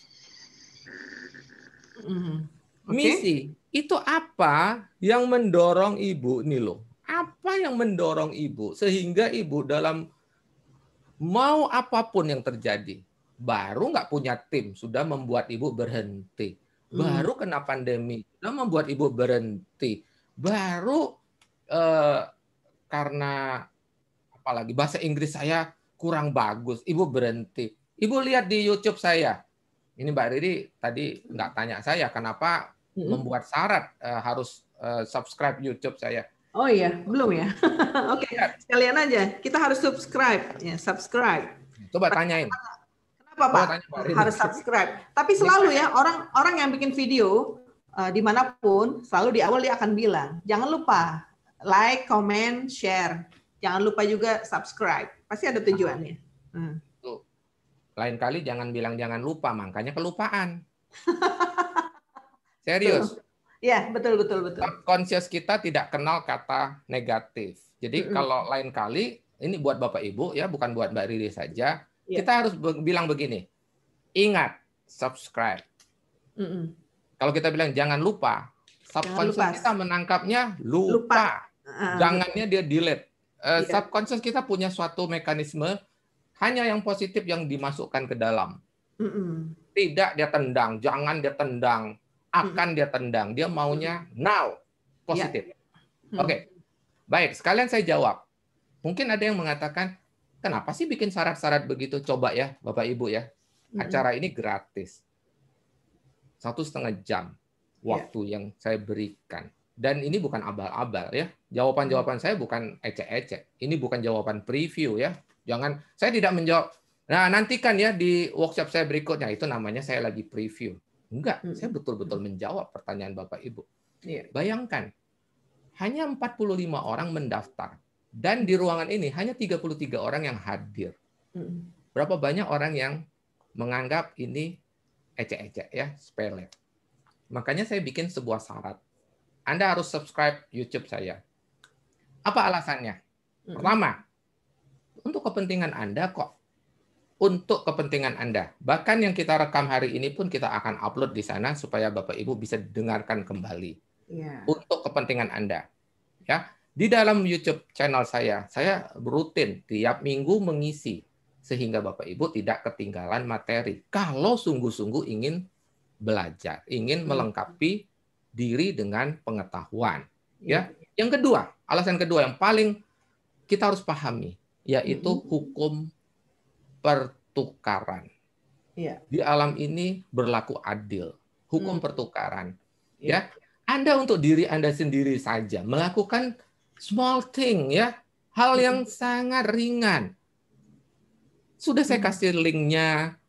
Hmm, okay. Misi itu apa yang mendorong ibu nih loh? Apa yang mendorong ibu sehingga ibu dalam mau apapun yang terjadi, baru nggak punya tim sudah membuat ibu berhenti. Hmm. Baru kena pandemi sudah membuat ibu berhenti. Baru eh, karena apalagi bahasa Inggris saya kurang bagus, ibu berhenti. Ibu lihat di YouTube saya. Ini Mbak Riri tadi nggak tanya saya kenapa hmm. membuat syarat eh, harus eh, subscribe YouTube saya. Oh iya, belum ya. [laughs] Oke, okay. Iya. sekalian aja. Kita harus subscribe, ya subscribe. Coba tanyain. Kenapa Pak? Tanya, Pak. harus subscribe. Tapi selalu ya orang orang yang bikin video uh, dimanapun, selalu di awal dia akan bilang, jangan lupa like, comment, share. Jangan lupa juga subscribe. Pasti ada tujuannya. Hmm. Lain kali jangan bilang jangan lupa, makanya kelupaan. [laughs] Serius. Tuh. Ya, betul betul betul. Subconscious kita tidak kenal kata negatif. Jadi mm -hmm. kalau lain kali ini buat Bapak Ibu ya, bukan buat Mbak Riri saja. Yeah. Kita harus bilang begini. Ingat subscribe. Mm -hmm. Kalau kita bilang jangan lupa, subconscious jangan lupa. kita menangkapnya lupa. lupa. Uh, Jangannya dia delete. Uh, eh, yeah. Subconscious kita punya suatu mekanisme hanya yang positif yang dimasukkan ke dalam. Mm -hmm. Tidak dia tendang, jangan dia tendang akan dia tendang. Dia maunya now, ya. positif. Oke, okay. baik. Sekalian saya jawab. Mungkin ada yang mengatakan, kenapa sih bikin syarat-syarat begitu? Coba ya, Bapak Ibu ya. Acara ini gratis, satu setengah jam ya. waktu yang saya berikan. Dan ini bukan abal-abal ya. Jawaban-jawaban mm. saya bukan ecek-ecek. Ini bukan jawaban preview ya. Jangan, saya tidak menjawab. Nah nantikan ya di workshop saya berikutnya itu namanya saya lagi preview Enggak, hmm. saya betul-betul menjawab pertanyaan Bapak Ibu. Yeah. Bayangkan, hanya 45 orang mendaftar dan di ruangan ini hanya 33 orang yang hadir. Hmm. Berapa banyak orang yang menganggap ini ecek-ecek ya, sepele. Makanya saya bikin sebuah syarat. Anda harus subscribe YouTube saya. Apa alasannya? Hmm. Pertama, untuk kepentingan Anda kok untuk kepentingan Anda. Bahkan yang kita rekam hari ini pun kita akan upload di sana supaya Bapak Ibu bisa dengarkan kembali. Yeah. Untuk kepentingan Anda. Ya. Di dalam YouTube channel saya, saya rutin tiap minggu mengisi sehingga Bapak Ibu tidak ketinggalan materi. Kalau sungguh-sungguh ingin belajar, ingin iya. melengkapi diri dengan pengetahuan, ya. Iya. Yang kedua, alasan kedua yang paling kita harus pahami yaitu hukum pertukaran. Ya. Di alam ini berlaku adil, hukum hmm. pertukaran. Ya. ya, Anda untuk diri Anda sendiri saja melakukan small thing ya, hal yang hmm. sangat ringan. Sudah saya hmm. kasih linknya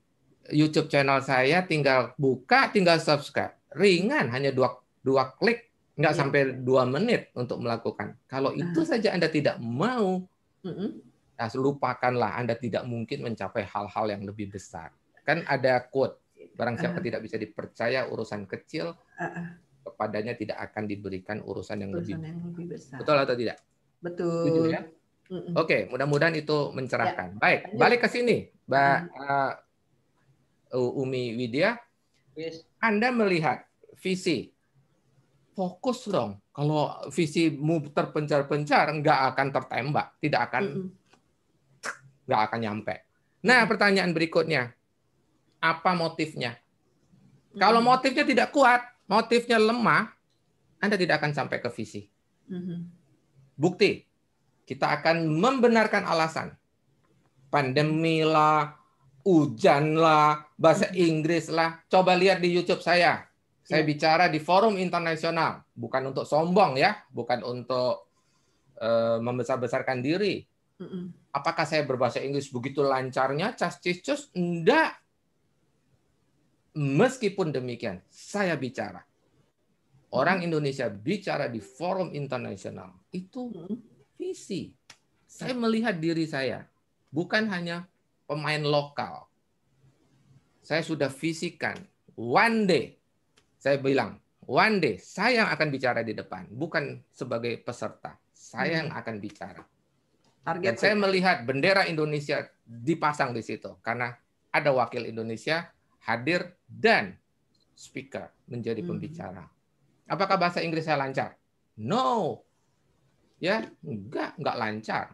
YouTube channel saya, tinggal buka, tinggal subscribe. Ringan, hanya dua dua klik, nggak ya. sampai dua menit untuk melakukan. Kalau nah. itu saja Anda tidak mau, hmm. Nah, lupakanlah Anda tidak mungkin mencapai hal-hal yang lebih besar. Kan ada quote, barang siapa uh, tidak bisa dipercaya urusan kecil, uh, kepadanya tidak akan diberikan urusan yang, urusan lebih, yang lebih besar. Betul atau tidak? Betul. Setuju ya? Oke, mudah-mudahan itu mencerahkan. Ya. Baik, balik ke sini, Mbak uh, Umi Widya. Yes. Anda melihat visi, fokus dong. Kalau visimu terpencar-pencar, nggak akan tertembak, tidak akan mm -hmm nggak akan nyampe. Nah, pertanyaan berikutnya, apa motifnya? hmm Kalau motifnya tidak kuat, motifnya lemah, Anda tidak akan sampai ke visi. hmm Bukti, kita akan membenarkan alasan. Pandemi lah, hujan lah, bahasa Inggris lah. Coba lihat di YouTube saya. Saya iya. bicara di forum internasional, bukan untuk sombong ya, bukan untuk uh, membesar-besarkan diri apakah saya berbahasa Inggris begitu lancarnya cas cus? Enggak. Meskipun demikian, saya bicara. Orang hmm. Indonesia bicara di forum internasional itu hmm. visi. Saya melihat diri saya bukan hanya pemain lokal. Saya sudah visikan one day saya bilang one day saya yang akan bicara di depan, bukan sebagai peserta. Saya hmm. yang akan bicara. Target Dan saya melihat bendera Indonesia dipasang di situ karena ada wakil Indonesia hadir dan speaker menjadi hmm. pembicara. Apakah bahasa Inggris saya lancar? No. Ya, enggak, enggak lancar.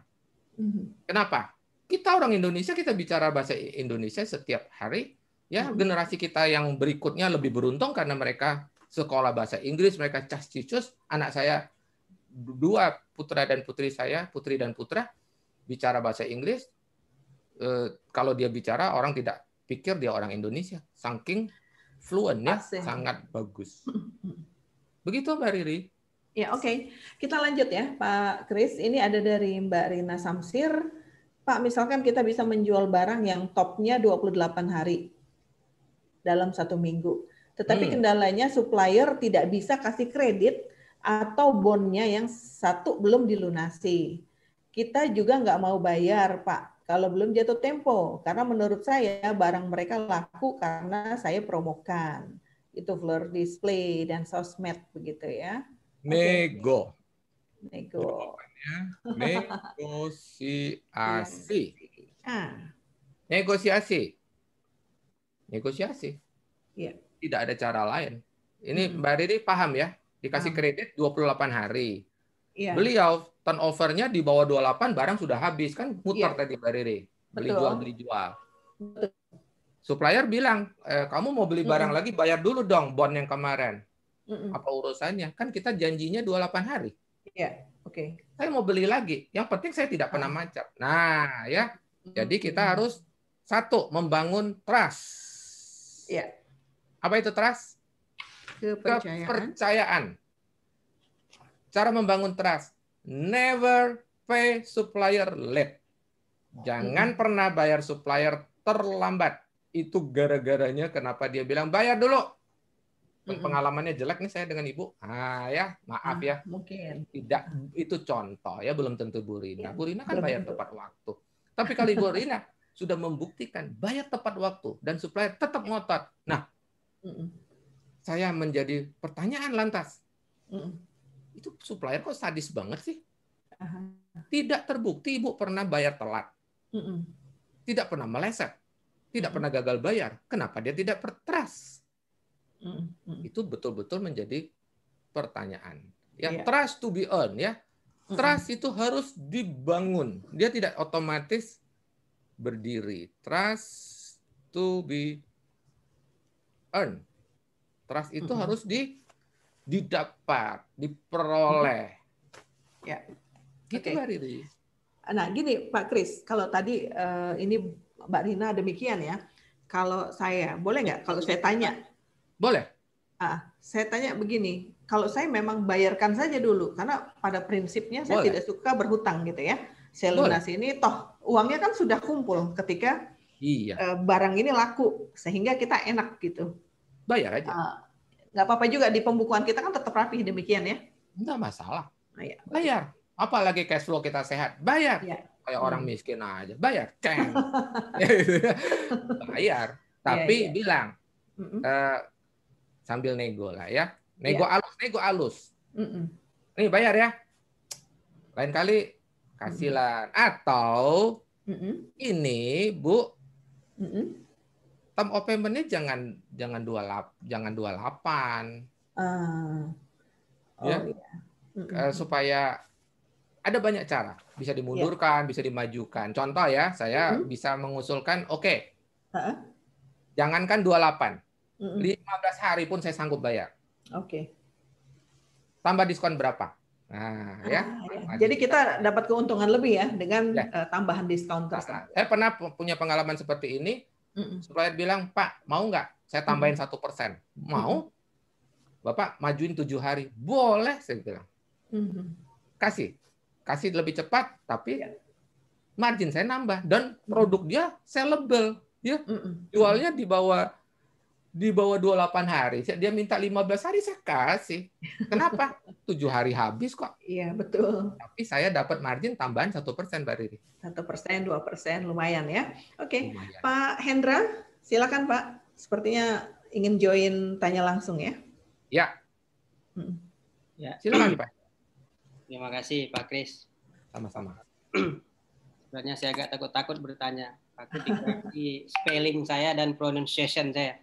Hmm. Kenapa? Kita orang Indonesia kita bicara bahasa Indonesia setiap hari. Ya, hmm. generasi kita yang berikutnya lebih beruntung karena mereka sekolah bahasa Inggris, mereka cas cicus, anak saya dua putra dan putri saya, putri dan putra, bicara bahasa Inggris, eh, kalau dia bicara orang tidak pikir dia orang Indonesia, saking fluentnya sangat bagus. [laughs] Begitu Mbak Riri. Ya oke, okay. kita lanjut ya Pak Kris. Ini ada dari Mbak Rina Samsir. Pak, misalkan kita bisa menjual barang yang topnya 28 hari dalam satu minggu. Tetapi hmm. kendalanya supplier tidak bisa kasih kredit atau bonnya yang satu belum dilunasi. Kita juga nggak mau bayar, Pak, kalau belum jatuh tempo. Karena menurut saya barang mereka laku karena saya promokan. Itu floor display dan sosmed begitu ya. Nego. Nego. [laughs] Ah. Negosiasi. Negosiasi. Negosiasi. Tidak ada cara lain. Ini hmm. Mbak Riri paham ya? dikasih ah. kredit 28 hari. Yeah. Beliau turnovernya di bawah 28 barang sudah habis kan putar yeah. tadi Mbak Riri. Beli Betul. jual beli jual. Supplier bilang, e, kamu mau beli barang -hmm. lagi bayar dulu dong bond yang kemarin. -hmm. Apa urusannya? Kan kita janjinya 28 hari. Iya, yeah. oke. Okay. Saya mau beli lagi. Yang penting saya tidak pernah ah. macet. Nah, ya. Jadi kita -hmm. harus satu membangun trust. Iya. Yeah. Apa itu trust? kepercayaan. kepercayaan. Cara membangun trust. Never pay supplier late. Jangan hmm. pernah bayar supplier terlambat. Itu gara-garanya kenapa dia bilang bayar dulu. Hmm. Pengalamannya jelek nih saya dengan ibu. Ah ya, maaf ah, ya. Mungkin. Tidak itu contoh ya belum tentu Bu Rina. Iya, Bu Rina kan bayar tentu. tepat waktu. Tapi kali Bu Rina [laughs] sudah membuktikan bayar tepat waktu dan supplier tetap ngotot. Nah, saya menjadi pertanyaan lantas. Mm. Itu supplier kok sadis banget sih? Tidak terbukti Ibu pernah bayar telat. Mm-mm. Tidak pernah meleset. Tidak pernah gagal bayar. Kenapa dia tidak pertras? mm Itu betul-betul menjadi pertanyaan. Ya yeah. trust to be earned ya. Trust Mm-mm. itu harus dibangun. Dia tidak otomatis berdiri. Trust to be earned Trust itu hmm. harus di didapat, diperoleh. Ya. Gitu okay. ini Riri. Nah, gini Pak Kris, kalau tadi uh, ini Mbak Rina demikian ya. Kalau saya, boleh nggak kalau saya tanya? Boleh. Ah, saya tanya begini, kalau saya memang bayarkan saja dulu karena pada prinsipnya saya boleh. tidak suka berhutang gitu ya. Saya lunasi ini toh uangnya kan sudah kumpul ketika iya. Eh, barang ini laku sehingga kita enak gitu. Bayar aja. Ah, nggak uh, apa-apa juga di pembukuan kita kan tetap rapi demikian ya. Nggak masalah. Bayar. Ah, ya. Bayar. Apalagi cash flow kita sehat. Bayar. Ya. Kayak hmm. orang miskin aja. Bayar. Ceng. [laughs] Bayar. Iya, Tapi ya, ya. bilang. Uh, sambil nego lah ya. Nego ya. alus, nego alus. Mm -mm. Nih bayar ya. Lain kali kasihlah. Atau mm -mm. ini Bu. Mm -mm term of ini jangan jangan dua lap jangan dua delapan uh, ah. ya. oh ya yeah. mm-hmm. Eh, supaya ada banyak cara bisa iya. dimundurkan yeah. bisa dimajukan contoh ya saya mm-hmm. bisa mengusulkan oke okay, huh jangankan dua delapan lima belas hari pun saya sanggup bayar oke okay. tambah diskon berapa Nah, ah, ya. ya. Jadi kita dapat keuntungan lebih ya dengan ya. Eh, tambahan diskon tersebut. Saya pernah punya pengalaman seperti ini mm Supplier bilang, Pak, mau nggak? Saya tambahin satu persen. Mau? mm mau Bapak majuin tujuh hari. Boleh, saya bilang. mm -hmm. Kasih, kasih lebih cepat, tapi iya. margin saya nambah dan produk dia sellable. Ya, Mm-mm. jualnya di bawah di bawah 28 hari. Dia minta 15 hari saya kasih. Kenapa? [laughs] tujuh hari habis kok. Iya, betul. Tapi saya dapat margin tambahan satu persen Mbak Riri. satu persen dua persen lumayan ya. Oke. Pak Hendra, silakan Pak. Sepertinya ingin join tanya langsung ya. Ya. Hmm. Ya. Silakan Pak. [clears throat] Terima kasih Pak Kris. Sama-sama. [clears throat] Sebenarnya saya agak takut-takut bertanya. pak di spelling saya dan pronunciation saya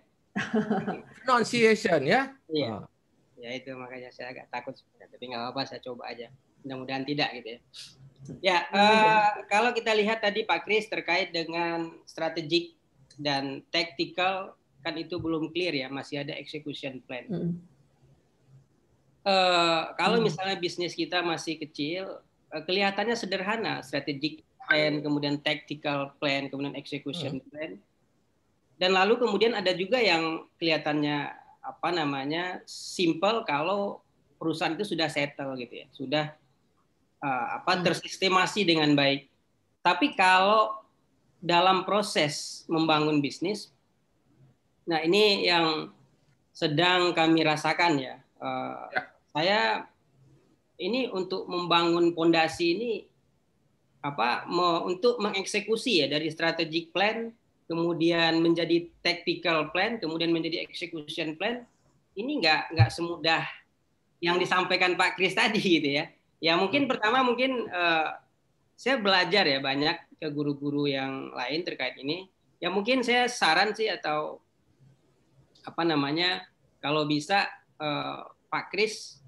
pronunciation ya. Iya. Oh. Ya itu makanya saya agak takut sebenarnya. Tapi nggak apa-apa, saya coba aja. Mudah-mudahan tidak gitu ya. Ya, uh, kalau kita lihat tadi Pak Kris terkait dengan strategik dan tactical kan itu belum clear ya, masih ada execution plan. Mm. Uh, kalau mm. misalnya bisnis kita masih kecil, uh, kelihatannya sederhana, strategik plan, kemudian tactical plan, kemudian execution mm. plan dan lalu kemudian ada juga yang kelihatannya apa namanya simple kalau perusahaan itu sudah settle gitu ya, sudah uh, apa hmm. tersistemasi dengan baik. Tapi kalau dalam proses membangun bisnis, nah ini yang sedang kami rasakan ya. Uh, ya. Saya ini untuk membangun pondasi ini apa mau untuk mengeksekusi ya dari strategic plan kemudian menjadi tactical plan, kemudian menjadi execution plan, ini nggak nggak semudah yang disampaikan Pak Kris tadi gitu ya. Ya mungkin hmm. pertama mungkin uh, saya belajar ya banyak ke guru-guru yang lain terkait ini. Ya mungkin saya saran sih atau apa namanya kalau bisa uh, Pak Kris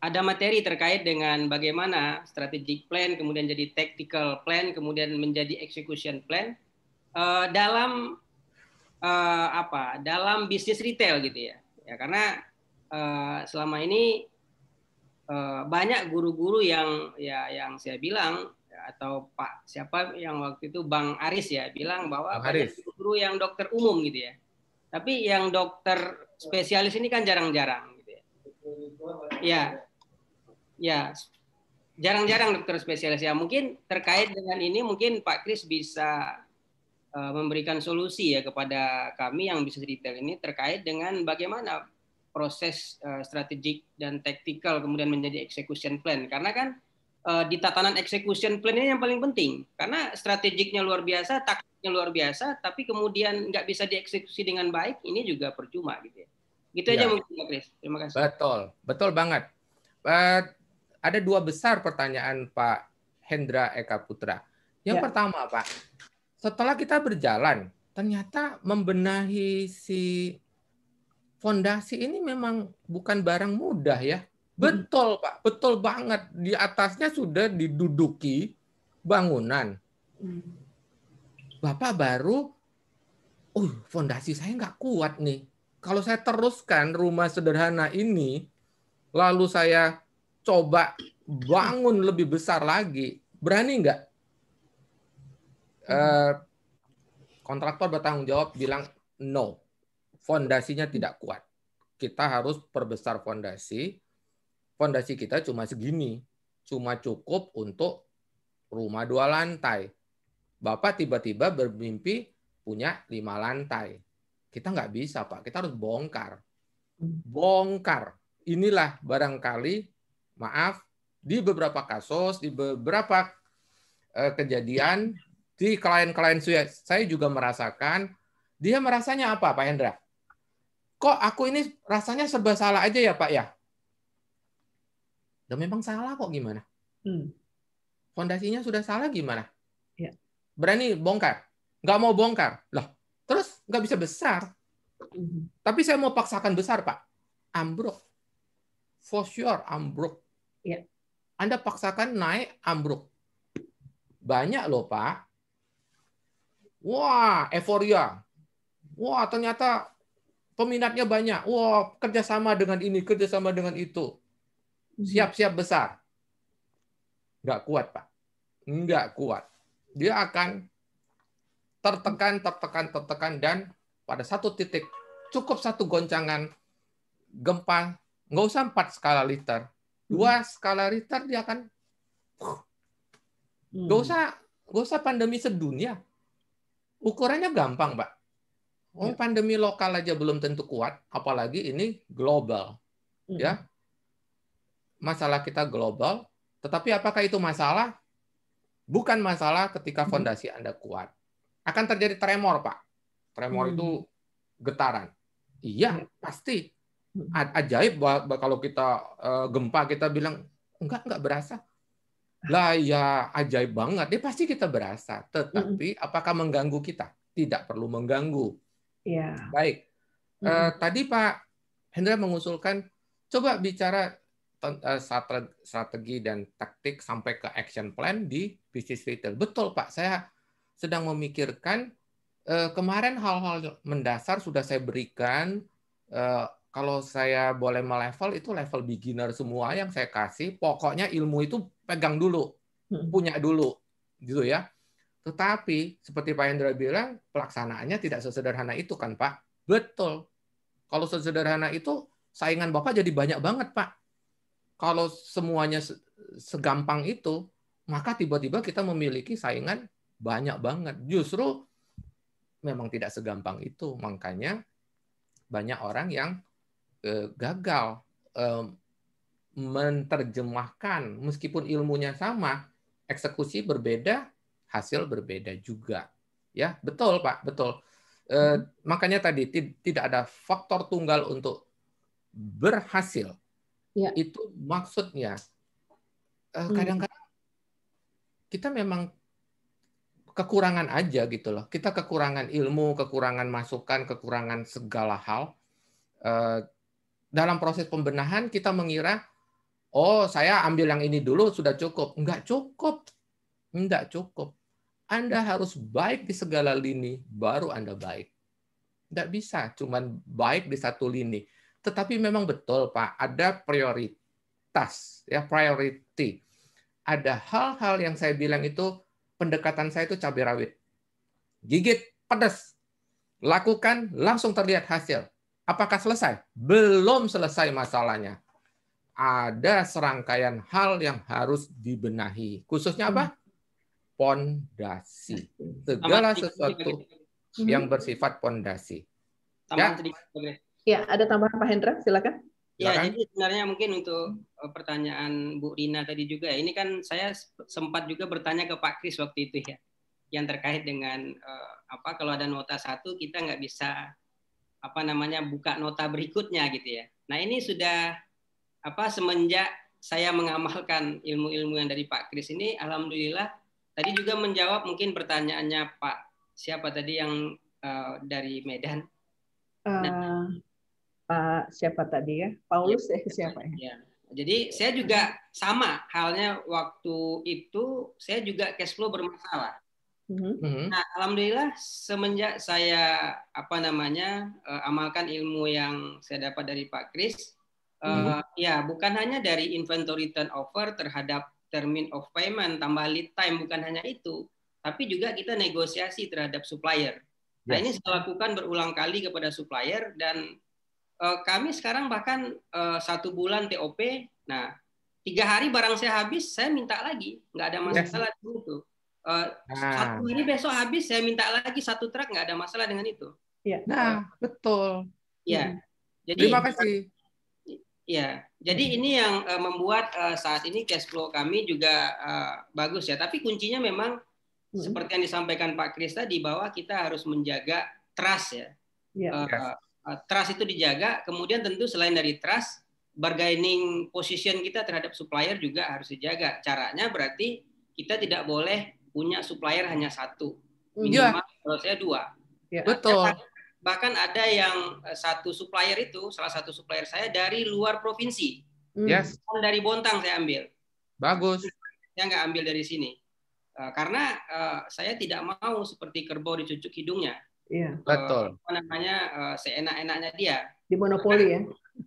ada materi terkait dengan bagaimana strategic plan kemudian jadi tactical plan kemudian menjadi execution plan Eh, dalam uh, apa dalam bisnis retail gitu ya ya karena uh, selama ini uh, banyak guru-guru yang ya yang saya bilang ya, atau Pak siapa yang waktu itu Bang Aris ya bilang bahwa Bang banyak guru yang dokter umum gitu ya tapi yang dokter spesialis ini kan jarang-jarang gitu ya ya ya jarang-jarang dokter spesialis ya mungkin terkait dengan ini mungkin Pak Kris bisa Eh, memberikan solusi ya kepada kami yang bisa detail ini terkait dengan bagaimana proses uh, strategik dan taktikal kemudian menjadi execution plan karena kan uh, di tatanan execution plan ini yang paling penting karena strategiknya luar biasa taktiknya luar biasa tapi kemudian nggak bisa dieksekusi dengan baik ini juga percuma gitu ya gitu ya. aja mungkin Pak Chris terima kasih betul betul banget uh, ada dua besar pertanyaan Pak Hendra Eka Putra yang ya. pertama Pak setelah kita berjalan ternyata membenahi si fondasi ini memang bukan barang mudah ya. Betul Pak, betul banget. Di atasnya sudah diduduki bangunan. Mm. Bapak baru, oh fondasi saya nggak kuat nih. Kalau saya teruskan rumah sederhana ini, lalu saya coba bangun lebih besar lagi, berani nggak? Mm-hmm. Eh, kontraktor bertanggung jawab bilang no, fondasinya tidak kuat. Kita harus perbesar fondasi. Fondasi kita cuma segini, cuma cukup untuk rumah dua lantai. Bapak tiba-tiba bermimpi punya lima lantai. Kita nggak bisa, Pak. Kita harus bongkar. Bongkar. Inilah barangkali, maaf, di beberapa kasus, di beberapa eh, kejadian di klien-klien saya saya juga merasakan dia merasanya apa Pak Hendra? Kok aku ini rasanya serba salah aja ya Pak ya? Dan memang salah kok gimana? Hmm. Fondasinya sudah salah gimana? Ya. Berani bongkar? Nggak mau bongkar? Loh, terus nggak bisa besar? Hmm. Tapi saya mau paksakan besar Pak. Ambruk. For sure ambruk. Ya. Anda paksakan naik ambruk. Banyak loh Pak Wah, euforia. Wah, ternyata peminatnya banyak. Wah, kerjasama dengan ini, kerjasama dengan itu. Mhm. Siap-siap besar. Nggak kuat, Pak. Nggak kuat. Dia akan tertekan, tertekan, tertekan, dan pada satu titik, cukup satu goncangan gempa, nggak usah empat skala liter. Dua mhm. skala liter dia akan hmm. nggak usah nggak usah pandemi sedunia Ukurannya gampang, Pak. Oh, ya. pandemi lokal aja belum tentu kuat, apalagi ini global. Hmm. Ya. Masalah kita global, tetapi apakah itu masalah? Bukan masalah ketika hmm. fondasi hmm. Anda kuat. Akan terjadi tremor, Pak. Tremor hmm. itu getaran. Iya, hmm. pasti. Hmm. Ajaib kalau kita eh, gempa kita bilang enggak enggak berasa lah ya ajaib banget ini pasti kita berasa tetapi mm -hmm. apakah mengganggu kita tidak perlu mengganggu yeah. baik mm -hmm. uh, tadi Pak Hendra mengusulkan coba bicara uh, strategi dan taktik sampai ke action plan di bisnis retail betul Pak saya sedang memikirkan uh, kemarin hal-hal mendasar sudah saya berikan uh, kalau saya boleh melevel itu level beginner semua yang saya kasih pokoknya ilmu itu pegang dulu hmm. punya dulu gitu ya tetapi seperti Pak Hendra bilang pelaksanaannya tidak sesederhana itu kan Pak betul kalau sesederhana itu saingan Bapak jadi banyak banget Pak kalau semuanya segampang itu maka tiba-tiba kita memiliki saingan banyak banget justru memang tidak segampang itu makanya banyak orang yang Eh, gagal eh, menerjemahkan meskipun ilmunya sama, eksekusi berbeda, hasil berbeda juga. Ya, betul Pak, betul. Eh, hmm. makanya tadi tidak ada faktor tunggal untuk berhasil. Ya. Itu maksudnya. Hmm. kadang-kadang kita memang kekurangan aja gitu loh. Kita kekurangan ilmu, kekurangan masukan, kekurangan segala hal dalam proses pembenahan kita mengira oh saya ambil yang ini dulu sudah cukup. Enggak cukup. Enggak cukup. Anda harus baik di segala lini baru Anda baik. Enggak bisa cuma baik di satu lini. Tetapi memang betul Pak, ada prioritas ya priority. Ada hal-hal yang saya bilang itu pendekatan saya itu cabai rawit. Gigit pedas. Lakukan langsung terlihat hasil Apakah selesai? Belum selesai masalahnya. Ada serangkaian hal yang harus dibenahi. Khususnya apa? Hmm. Pondasi. Segala sesuatu yang hmm. bersifat pondasi. Ya? ya, ada tambahan Pak Hendra, silakan. Ya, Silakan. jadi sebenarnya mungkin untuk eh, pertanyaan Bu Rina tadi juga, ini kan saya sempat juga bertanya ke Pak Kris waktu itu ya, yang terkait dengan eh, apa kalau ada nota satu kita nggak bisa apa namanya buka nota berikutnya gitu ya. Nah ini sudah apa semenjak saya mengamalkan ilmu-ilmu yang dari Pak Kris ini, alhamdulillah tadi juga menjawab mungkin pertanyaannya Pak siapa tadi yang uh, dari Medan. Eh, nah, Pak siapa tadi ya? Paulus ya eh, siapa ya? ya? Jadi saya juga sama halnya waktu itu saya juga cash flow bermasalah hmm Nah, alhamdulillah semenjak saya apa namanya uh, amalkan ilmu yang saya dapat dari Pak Kris, uh, mm-hmm. ya bukan hanya dari inventory turnover terhadap termin of payment tambah lead time bukan hanya itu, tapi juga kita negosiasi terhadap supplier. Nah, yes. Nah, ini saya lakukan berulang kali kepada supplier dan uh, kami sekarang bahkan uh, satu bulan TOP, nah tiga hari barang saya habis, saya minta lagi, nggak ada masalah yes. itu. Eh, nah. Satu ini besok habis, saya minta lagi satu truk, nggak ada masalah dengan itu. Ya. Nah, betul. Ya. Hmm. Jadi, Terima kasih. Ya, jadi hmm. ini yang uh, membuat uh, saat ini cash flow kami juga uh, bagus ya. Tapi kuncinya memang hmm. seperti yang disampaikan Pak Kris di bawah kita harus menjaga trust ya. Uh, trust itu dijaga. Kemudian tentu selain dari trust, bargaining position kita terhadap supplier juga harus dijaga. Caranya berarti kita tidak boleh punya supplier hanya satu hmm. minimal yeah. kalau saya dua yeah. Ya, betul bahkan ada yang eh, satu supplier itu salah satu supplier saya dari luar provinsi hmm. yes dari Bontang saya ambil bagus saya nggak ambil dari sini eh, karena eh, saya tidak mau seperti kerbau dicucuk hidungnya Iya. Betul. Uh, apa namanya seenak-enaknya dia. Di monopoli ya.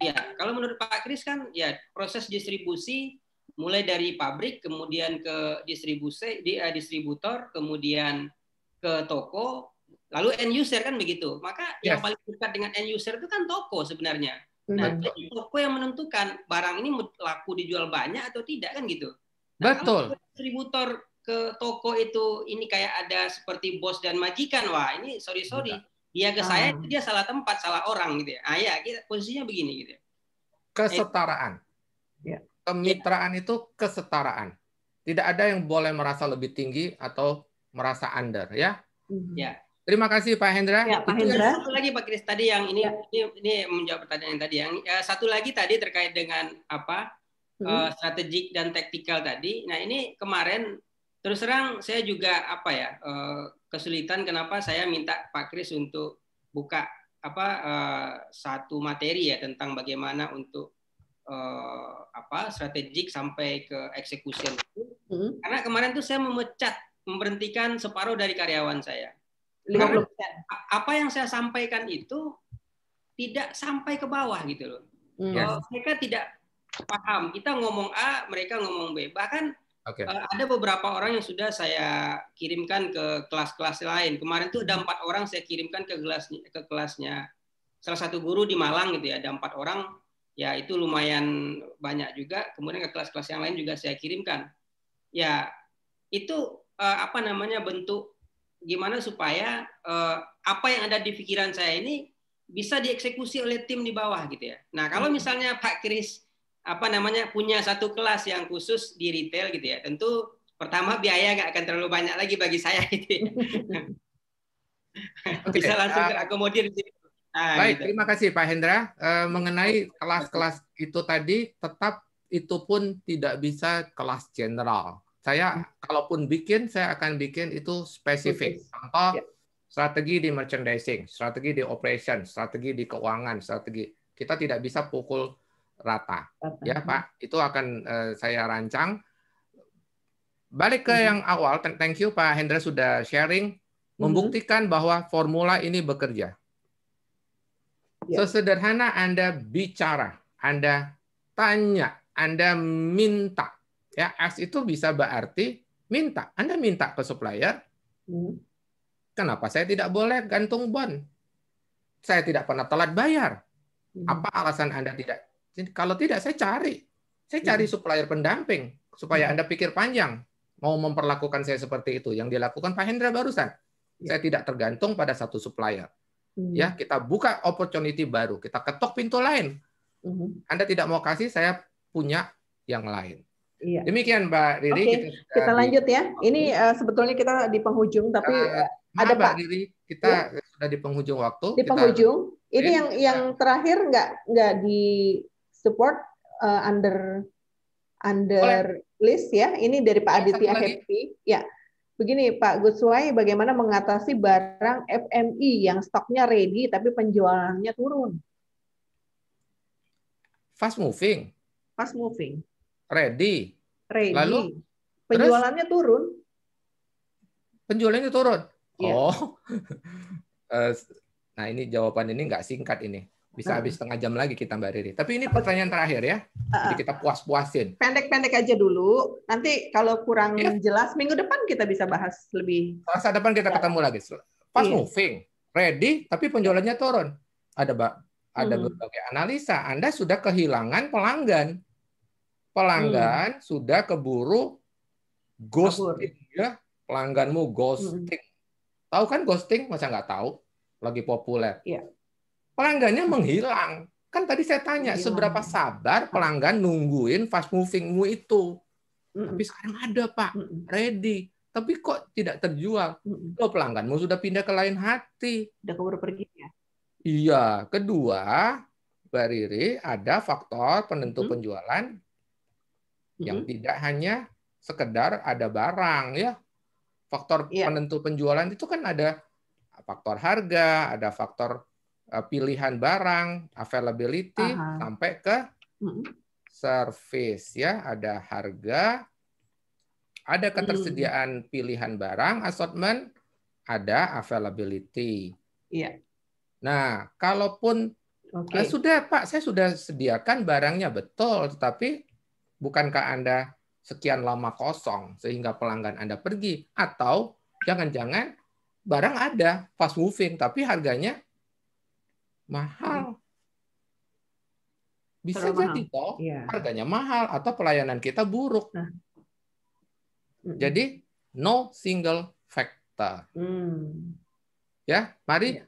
Iya. Kalau menurut Pak Kris kan ya proses distribusi mulai dari pabrik kemudian ke distribusi di uh, distributor kemudian ke toko lalu end user kan begitu maka yes. yang paling dekat dengan end user itu kan toko sebenarnya nah toko yang menentukan barang ini laku dijual banyak atau tidak kan gitu nah, Betul. distributor ke toko itu ini kayak ada seperti bos dan majikan wah ini sorry sorry dia ke saya ah. dia salah tempat salah orang gitu ya ah kita posisinya begini gitu ya kesetaraan ya Iya. kemitraan itu kesetaraan. Tidak ada yang boleh merasa lebih tinggi atau merasa under, ya. Ya. Terima kasih Pak Hendra. Ya, Pak Hendra. Satu lagi Pak Kris tadi yang ini, ya. ini ini menjawab pertanyaan yang tadi yang ya, satu lagi tadi terkait dengan apa hmm. uh, strategik dan taktikal tadi. Nah ini kemarin terus terang saya juga apa ya uh, kesulitan kenapa saya minta Pak Kris untuk buka apa uh, satu materi ya tentang bagaimana untuk uh, apa strategik sampai ke eksekusi itu. Hmm. Karena kemarin tuh saya memecat, memberhentikan separuh dari karyawan saya. 50%. Karena apa yang saya sampaikan itu tidak sampai ke bawah gitu loh. Hmm. Mereka tidak paham. Kita ngomong A, mereka ngomong B. Bahkan okay. uh, eh, ada beberapa orang yang sudah saya kirimkan ke kelas-kelas lain. Kemarin tuh ada hmm. empat orang saya kirimkan ke kelas ke kelasnya salah satu guru di Malang gitu ya. Ada empat orang Ya, itu lumayan banyak juga. Kemudian ke kelas-kelas yang lain juga saya kirimkan. Ya, itu uh, apa namanya bentuk gimana supaya uh, apa yang ada di pikiran saya ini bisa dieksekusi oleh tim di bawah gitu ya. Nah, kalau hmm. misalnya Pak Kris apa namanya punya satu kelas yang khusus di retail gitu ya, tentu pertama biaya nggak akan terlalu banyak lagi bagi saya gitu ya. okay. [laughs] bisa langsung eh, terakomodir di sini. Nah, Baik, gitu. terima kasih Pak Hendra. Uh, mengenai kelas-kelas itu tadi, tetap itu pun tidak bisa kelas general. Saya hmm. kalaupun bikin, saya akan bikin itu spesifik. Contoh, ya. strategi di merchandising, strategi di operation, strategi di keuangan, strategi. Kita tidak bisa pukul rata. Ya Pak, itu akan uh, saya rancang. Balik ke hmm. yang awal, thank you Pak Hendra sudah sharing, hmm. membuktikan bahwa formula ini bekerja. Ya. Sesederhana Anda bicara, Anda tanya, Anda minta. Ya, ask itu bisa berarti minta. Anda minta ke supplier, hmm. kenapa saya tidak boleh gantung bon? Saya tidak pernah telat bayar. Hmm. Apa alasan Anda tidak? Kalau tidak, saya cari. Saya cari hmm. supplier pendamping supaya Anda pikir panjang mau memperlakukan saya seperti itu. Yang dilakukan Pak Hendra barusan. Ya. Saya tidak tergantung pada satu supplier ya hmm. kita buka opportunity baru, kita ketok pintu lain. Hmm. Anda tidak mau kasih, saya punya yang lain. Iya. Demikian Mbak Riri. Okay. Kita, kita, lanjut ya. Ini uh, sebetulnya kita di penghujung tapi uh, ada Mbak Pak Riri, kita ya. sudah di penghujung waktu. Di kita... penghujung. Ini yang yang terakhir nggak nggak di support uh, under under Boleh. list ya. Ini dari Pak iya, Aditya Happy. Ya. Begini Pak Guswai, bagaimana mengatasi barang FMI yang stoknya ready tapi penjualannya turun? Fast moving. Fast moving. Ready. Ready. Lalu penjualannya terus, turun. Penjualannya turun. Yeah. Oh. [laughs] Eh, nah ini jawaban ini nggak singkat ini bisa habis setengah jam lagi kita Mbak Riri. Tapi ini pertanyaan terakhir ya. Jadi kita puas-puasin. Pendek-pendek aja dulu. Nanti kalau kurang yeah. jelas minggu depan kita bisa bahas lebih. Masa depan kita ketemu lagi. Pas iya. moving, ready tapi penjualannya turun. Ada Mbak, ada hmm. berbagai analisa. Anda sudah kehilangan pelanggan. Pelanggan hmm. sudah keburu ghosting ya. Pelangganmu ghosting. Hmm. Tahu kan ghosting? Masa nggak tahu? Lagi populer. Yeah pelanggannya menghilang. Kan tadi saya tanya seberapa sabar pelanggan nungguin fast moving mu itu. Mm-mm. Tapi sekarang ada Pak, ready. Tapi kok tidak terjual? Mm-mm. mau pelangganmu sudah pindah ke lain hati. Sudah keburu pergi ya? Iya. Kedua, bariri ada faktor penentu mm-hmm. penjualan mm-hmm. yang tidak hanya sekedar ada barang ya. Faktor yeah. penentu penjualan itu kan ada faktor harga, ada faktor Eh, pilihan barang, availability -huh. sampai ke service ya, ada harga, ada ketersediaan -huh. pilihan barang, assortment, ada availability. Iya. Nah, kalaupun okay. Ya eh, sudah Pak, saya sudah sediakan barangnya betul, tetapi bukankah Anda sekian lama kosong sehingga pelanggan Anda pergi atau jangan-jangan barang ada fast moving tapi harganya mahal. Hmm. Bisa Terlalu jadi mahal. toh yeah. harganya mahal atau pelayanan kita buruk. Nah. Hmm. Jadi no single factor. Hmm. Ya, mari yeah.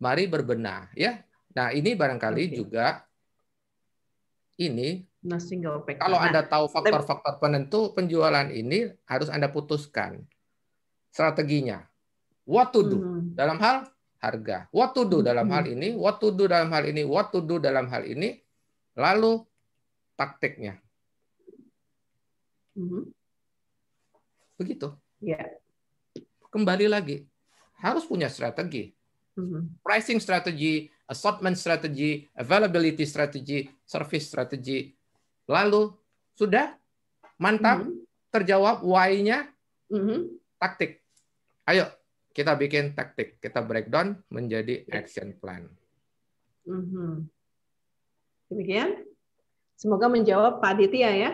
mari berbenah ya. Nah, ini barangkali okay. juga ini no single factor. Kalau nah, Anda tahu faktor-faktor penentu penjualan ini harus Anda putuskan strateginya. What to do? hmm. Dalam hal harga. What to do dalam hal ini, what to do dalam hal ini, what to do dalam hal ini, lalu taktiknya. Mm-hmm. Begitu. Ya. Kembali lagi, harus punya strategi. Mm-hmm. Pricing strategy, assortment strategy, availability strategy, service strategy. Lalu sudah mantap, mm-hmm. terjawab why-nya, taktik. Ayo kita bikin taktik, kita breakdown menjadi action plan. mm Demikian. Semoga menjawab Pak Aditya ya.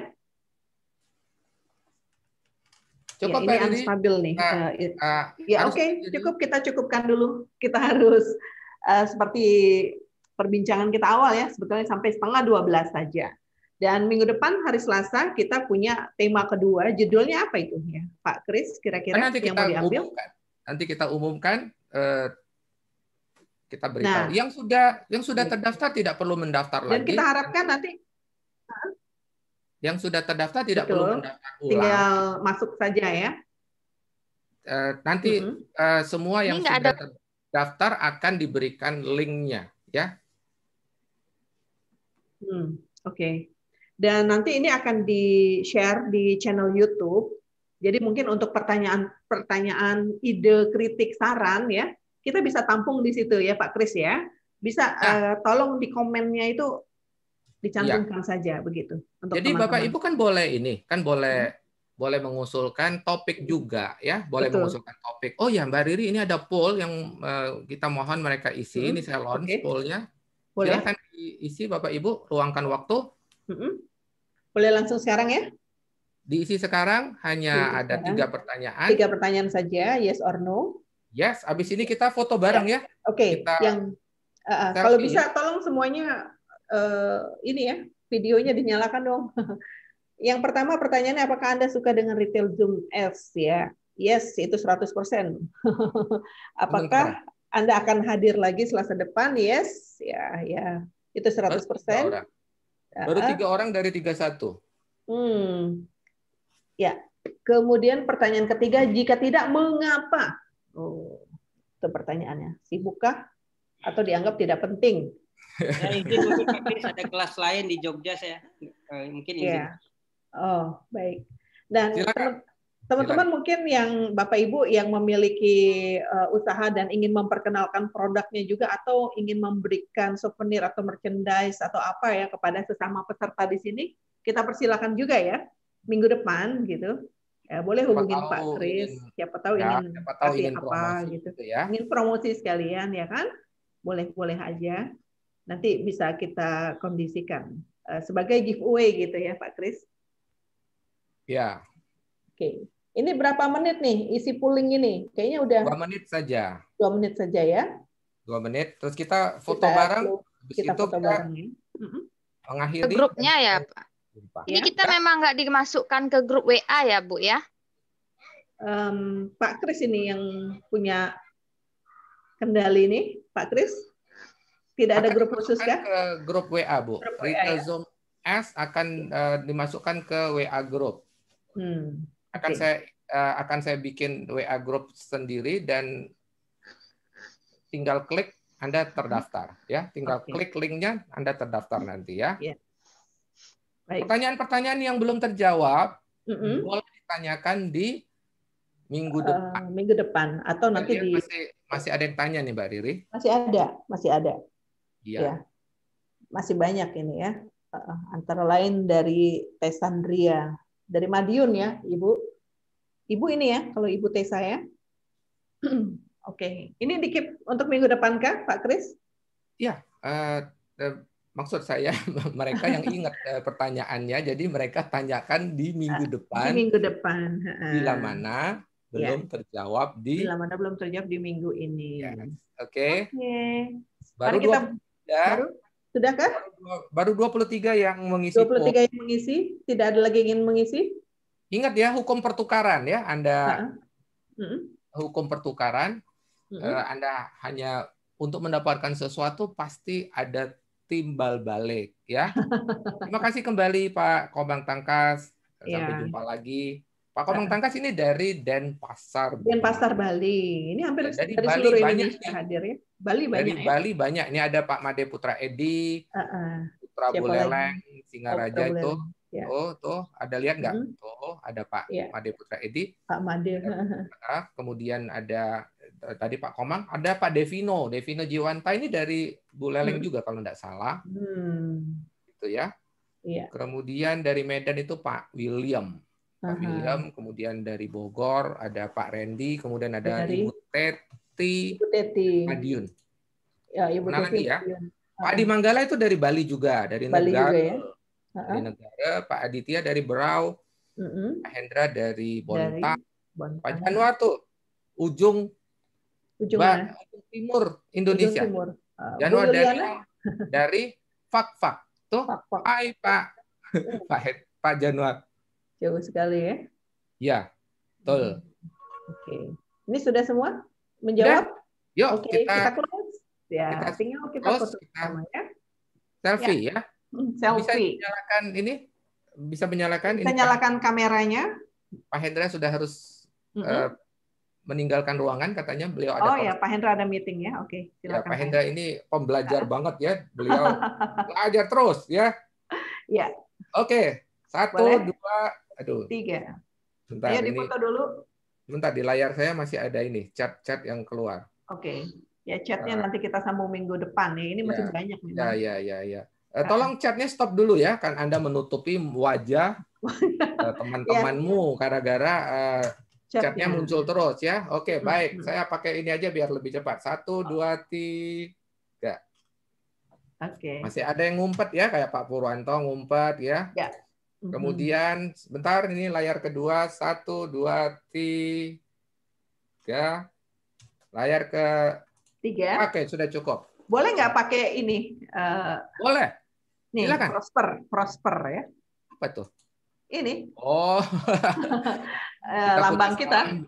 Cukup ya, ini stabil nih. Uh, uh, ya oke, okay. cukup kita cukupkan dulu. Kita harus uh, seperti perbincangan kita awal ya, sebetulnya sampai setengah 12 saja. Dan minggu depan hari Selasa kita punya tema kedua, judulnya apa itu ya, Pak Kris? Kira-kira yang mau diambil? Hubungkan nanti kita umumkan eh, kita beritahu. Nah, yang sudah yang sudah iya. terdaftar tidak perlu mendaftar dan lagi. Dan kita harapkan nanti yang sudah terdaftar tidak Betul. perlu mendaftar ulang. Tinggal masuk saja ya. Eh, nanti mm -hmm. semua yang sudah ada... terdaftar akan diberikan linknya ya. Hmm, Oke. Okay. Dan nanti ini akan di-share di channel YouTube jadi mungkin untuk pertanyaan-pertanyaan, ide, kritik, saran ya, kita bisa tampung di situ ya Pak Kris ya. Bisa ya. Uh, tolong di komennya itu dicantumkan ya. saja begitu. Untuk Jadi teman -teman. Bapak Ibu kan boleh ini, kan boleh hmm. boleh mengusulkan topik juga ya, boleh Betul. mengusulkan topik. Oh ya Mbak Riri ini ada poll yang uh, kita mohon mereka isi, hmm. ini saya launch okay. pollnya. Boleh. Silahkan diisi Bapak Ibu, luangkan waktu. Hmm. Boleh langsung sekarang ya? Diisi sekarang hanya Diisi ada sekarang. tiga pertanyaan. Tiga pertanyaan saja, yes or no. Yes, abis ini kita foto bareng ya. Oke, okay. yang uh, kalau bisa tolong semuanya uh, ini ya videonya dinyalakan dong. [laughs] yang pertama pertanyaannya apakah Anda suka dengan retail Zoom Ads ya? Yes, itu 100%. [laughs] apakah hmm. Anda akan hadir lagi Selasa depan? Yes, ya ya. Itu 100%. Baru tiga orang, Baru ya. tiga orang dari 31. Hmm. Ya. Kemudian pertanyaan ketiga, jika tidak mengapa? Oh, itu pertanyaannya. Sibukkah atau dianggap tidak penting? Ya, izin ada kelas lain di Jogja saya. Eh, mungkin izin. Ya. Oh, baik. Dan Teman-teman mungkin yang Bapak Ibu yang memiliki uh, usaha dan ingin memperkenalkan produknya juga atau ingin memberikan souvenir atau merchandise atau apa ya kepada sesama peserta di sini, kita persilakan juga ya minggu depan gitu ya, boleh siapa hubungin Pak Kris siapa tahu ya, ingin siapa tahu ingin apa gitu. gitu. ya ingin promosi sekalian ya kan boleh boleh aja nanti bisa kita kondisikan eh, sebagai giveaway gitu ya Pak Kris ya oke ini berapa menit nih isi pooling ini kayaknya udah dua menit saja dua menit saja ya dua menit terus kita foto kita, bareng kita itu foto kita bareng ya. mengakhiri grupnya ya Pak Sumpah. Ini ya, kita memang nggak dimasukkan ke grup WA ya, Bu ya? Um, Pak Kris ini yang punya kendali ini, Pak Kris. Tidak akan ada grup khusus ya? Ke grup WA, Bu. Grup WA, ya. Zoom S akan uh, dimasukkan ke WA grup. Hmm. Akan okay. saya uh, akan saya bikin WA grup sendiri dan tinggal klik Anda terdaftar ya. Tinggal okay. klik linknya Anda terdaftar nanti ya. Yeah. Pertanyaan-pertanyaan yang belum terjawab mm -hmm. boleh ditanyakan di minggu eh, depan. minggu depan atau nanti di masih, masih ada yang tanya nih Mbak Riri. Masih ada, masih ada. Iya. Ya. Masih banyak ini ya. Uh, antara lain dari Tesandria, dari Madiun ya, Ibu. Ibu ini ya, kalau Ibu Tesa ya. [clears throat] Oke, okay. ini dikit untuk minggu depan kah, Pak Kris? Iya, uh, maksud saya [laughs] mereka yang ingat eh, pertanyaannya jadi mereka tanyakan di minggu ah, depan di minggu depan bila mana belum ya. terjawab di bila mana belum terjawab di minggu ini ya. oke okay. okay. baru kita dua, ya. baru sudah kan baru 23 yang mengisi 23 yang mengisi tidak ada lagi ingin mengisi ingat ya hukum pertukaran ya Anda uh hukum pertukaran uh Anda hanya untuk mendapatkan sesuatu pasti ada timbal balik ya. [laughs] Terima kasih kembali Pak Komang Tangkas. Iya. Sampai yeah. jumpa lagi. Pak iya. Komang Tangkas ini dari Denpasar. Denpasar Bali. Ini hampir iya, dari, dari Bali seluruh banyak Indonesia ya. hadir ya. Bali banyak. Dari ya? Bali banyak. Ini ada Pak Made Putra Edi, uh -uh. Putra Siapa Buleleng, Singaraja itu. Ya. Oh, tuh ada lihat nggak? Hmm. Tuh ada Pak ya. Made Putra Edi. Pak Made. kemudian ada Eh, tadi Pak Komang, ada Pak Devino, Devino Jiwanta ini dari Bu Leleng hmm. juga kalau tidak salah, hmm. itu ya. Iya. Kemudian dari Medan itu Pak William, Pak Aha. William, kemudian dari Bogor ada Pak Randy, kemudian ada dari... Ibu Teti, Ibu Teti. Madiun. Ya, Ibu Teti. Lagi ya. Iya. Pak Adi Manggala itu dari Bali juga, dari Bali negara, juga ya? dari negara. Pak Aditya dari Berau, mm -hmm. Pak Hendra dari Bontang, dari Bontang. Pak Januar tuh ujung Ujung mana? Timur Indonesia. Ujung timur. Uh, ah, Januar dari [laughs] dari fak-fak. Tuh, fak-fak. Hai, Pak. [laughs] Pak Hed, Pak Januar. Jauh sekali ya. Ya, betul. Hmm. Oke. Okay. Ini sudah semua menjawab? Sudah. Yuk, okay, kita, kita close. Ya, kita tinggal kita close, kita sama, ya. Selfie ya. ya. Hmm, selfie. Bisa menyalakan ini? Bisa menyalakan bisa ini. nyalakan Pak. kameranya. Pak Hendra sudah harus mm -hmm. uh, meninggalkan ruangan katanya beliau ada Oh ya, Pak Hendra ada meeting ya. Oke, okay, silakan. Ya, Pak Hendra ini pembelajar banget ya. Beliau [laughs] belajar terus ya. Ya. Oke, satu, Boleh? dua, aduh. Tiga. Bentar, Ayo ini, dulu. Bentar, di layar saya masih ada ini, chat-chat yang keluar. Oke. Ya, chatnya uh, nanti kita sambung minggu depan ya. Ini ya. masih ya, banyak. Memang. Ya, ya, ya, ya. Uh, tolong chatnya stop dulu ya, kan Anda menutupi wajah [laughs] eh, ya. teman-temanmu gara-gara uh, Chatnya ya. muncul terus ya. Oke, okay, hmm, baik. Hmm. Saya pakai ini aja biar lebih cepat. Satu, dua, tiga. Oke. Okay. Masih ada yang ngumpet ya, kayak Pak Purwanto ngumpet ya. Ya. Hmm. Kemudian, sebentar ini layar kedua. Satu, dua, tiga. Layar ke... Tiga. Oke, okay, sudah cukup. Boleh nggak pakai ini? Uh... Boleh. Nih, Silakan. Prosper, Prosper ya. Apa tuh? Ini. Oh. [laughs] kita eh, lambang kita. Salam,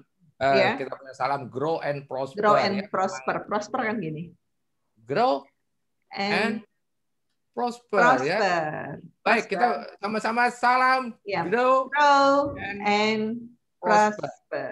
uh, eh, yeah. Kita punya salam grow and prosper. Grow and ya. prosper. Prosper kan gini. Grow and, and prosper, ya. prosper ya. Baik, prosper. kita sama-sama salam yeah. grow, grow and, and prosper. prosper.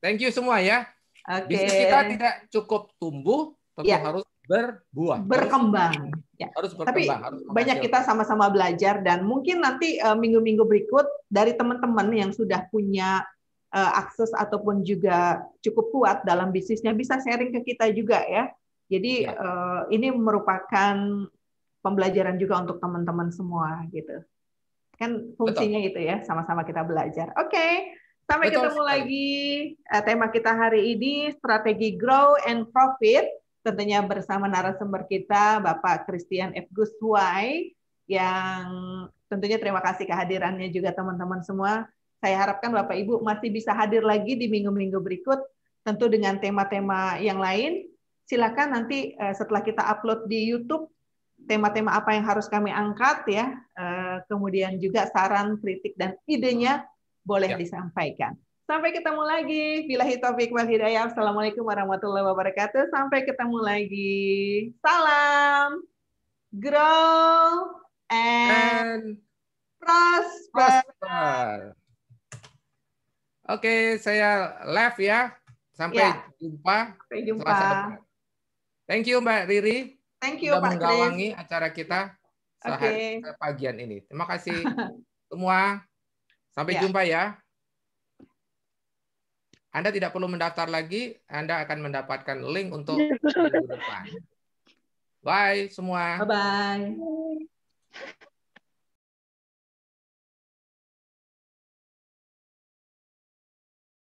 Thank you semua ya. Okay. Bisnis kita tidak cukup tumbuh, tentu yeah. harus berbuah berkembang ya. harus berkembang tapi harus banyak kita sama-sama belajar dan mungkin nanti eh, minggu-minggu uh, berikut dari teman-teman yang sudah punya uh, akses ataupun juga cukup kuat dalam bisnisnya bisa sharing ke kita juga ya jadi ya. Uh, ini merupakan pembelajaran juga untuk teman-teman semua gitu kan fungsinya Betul. itu ya sama-sama kita belajar oke okay. Sampai Betul ketemu lagi lagi. Tema kita hari ini strategi grow and profit tentunya bersama narasumber kita Bapak Christian F. Guswai yang tentunya terima kasih kehadirannya juga teman-teman semua. Saya harapkan Bapak Ibu masih bisa hadir lagi di minggu-minggu berikut tentu dengan tema-tema yang lain. Silakan nanti eh, setelah kita upload di YouTube tema-tema apa yang harus kami angkat ya. Eh, kemudian juga saran, kritik dan idenya boleh ya. disampaikan. Sampai ketemu lagi. Bila hitopik wal hidayah. Assalamualaikum warahmatullahi wabarakatuh. Sampai ketemu lagi. Salam. Grow and, prosper. Oke, saya left ya. Sampai ya. jumpa. Sampai jumpa. Thank you Mbak Riri. Thank you Sudah Pak menggawangi Chris. acara kita okay. pagian ini. Terima kasih [laughs] semua. Sampai ya. jumpa ya. Anda tidak perlu mendaftar lagi, Anda akan mendapatkan link untuk [laughs] minggu depan. Bye semua. Bye-bye.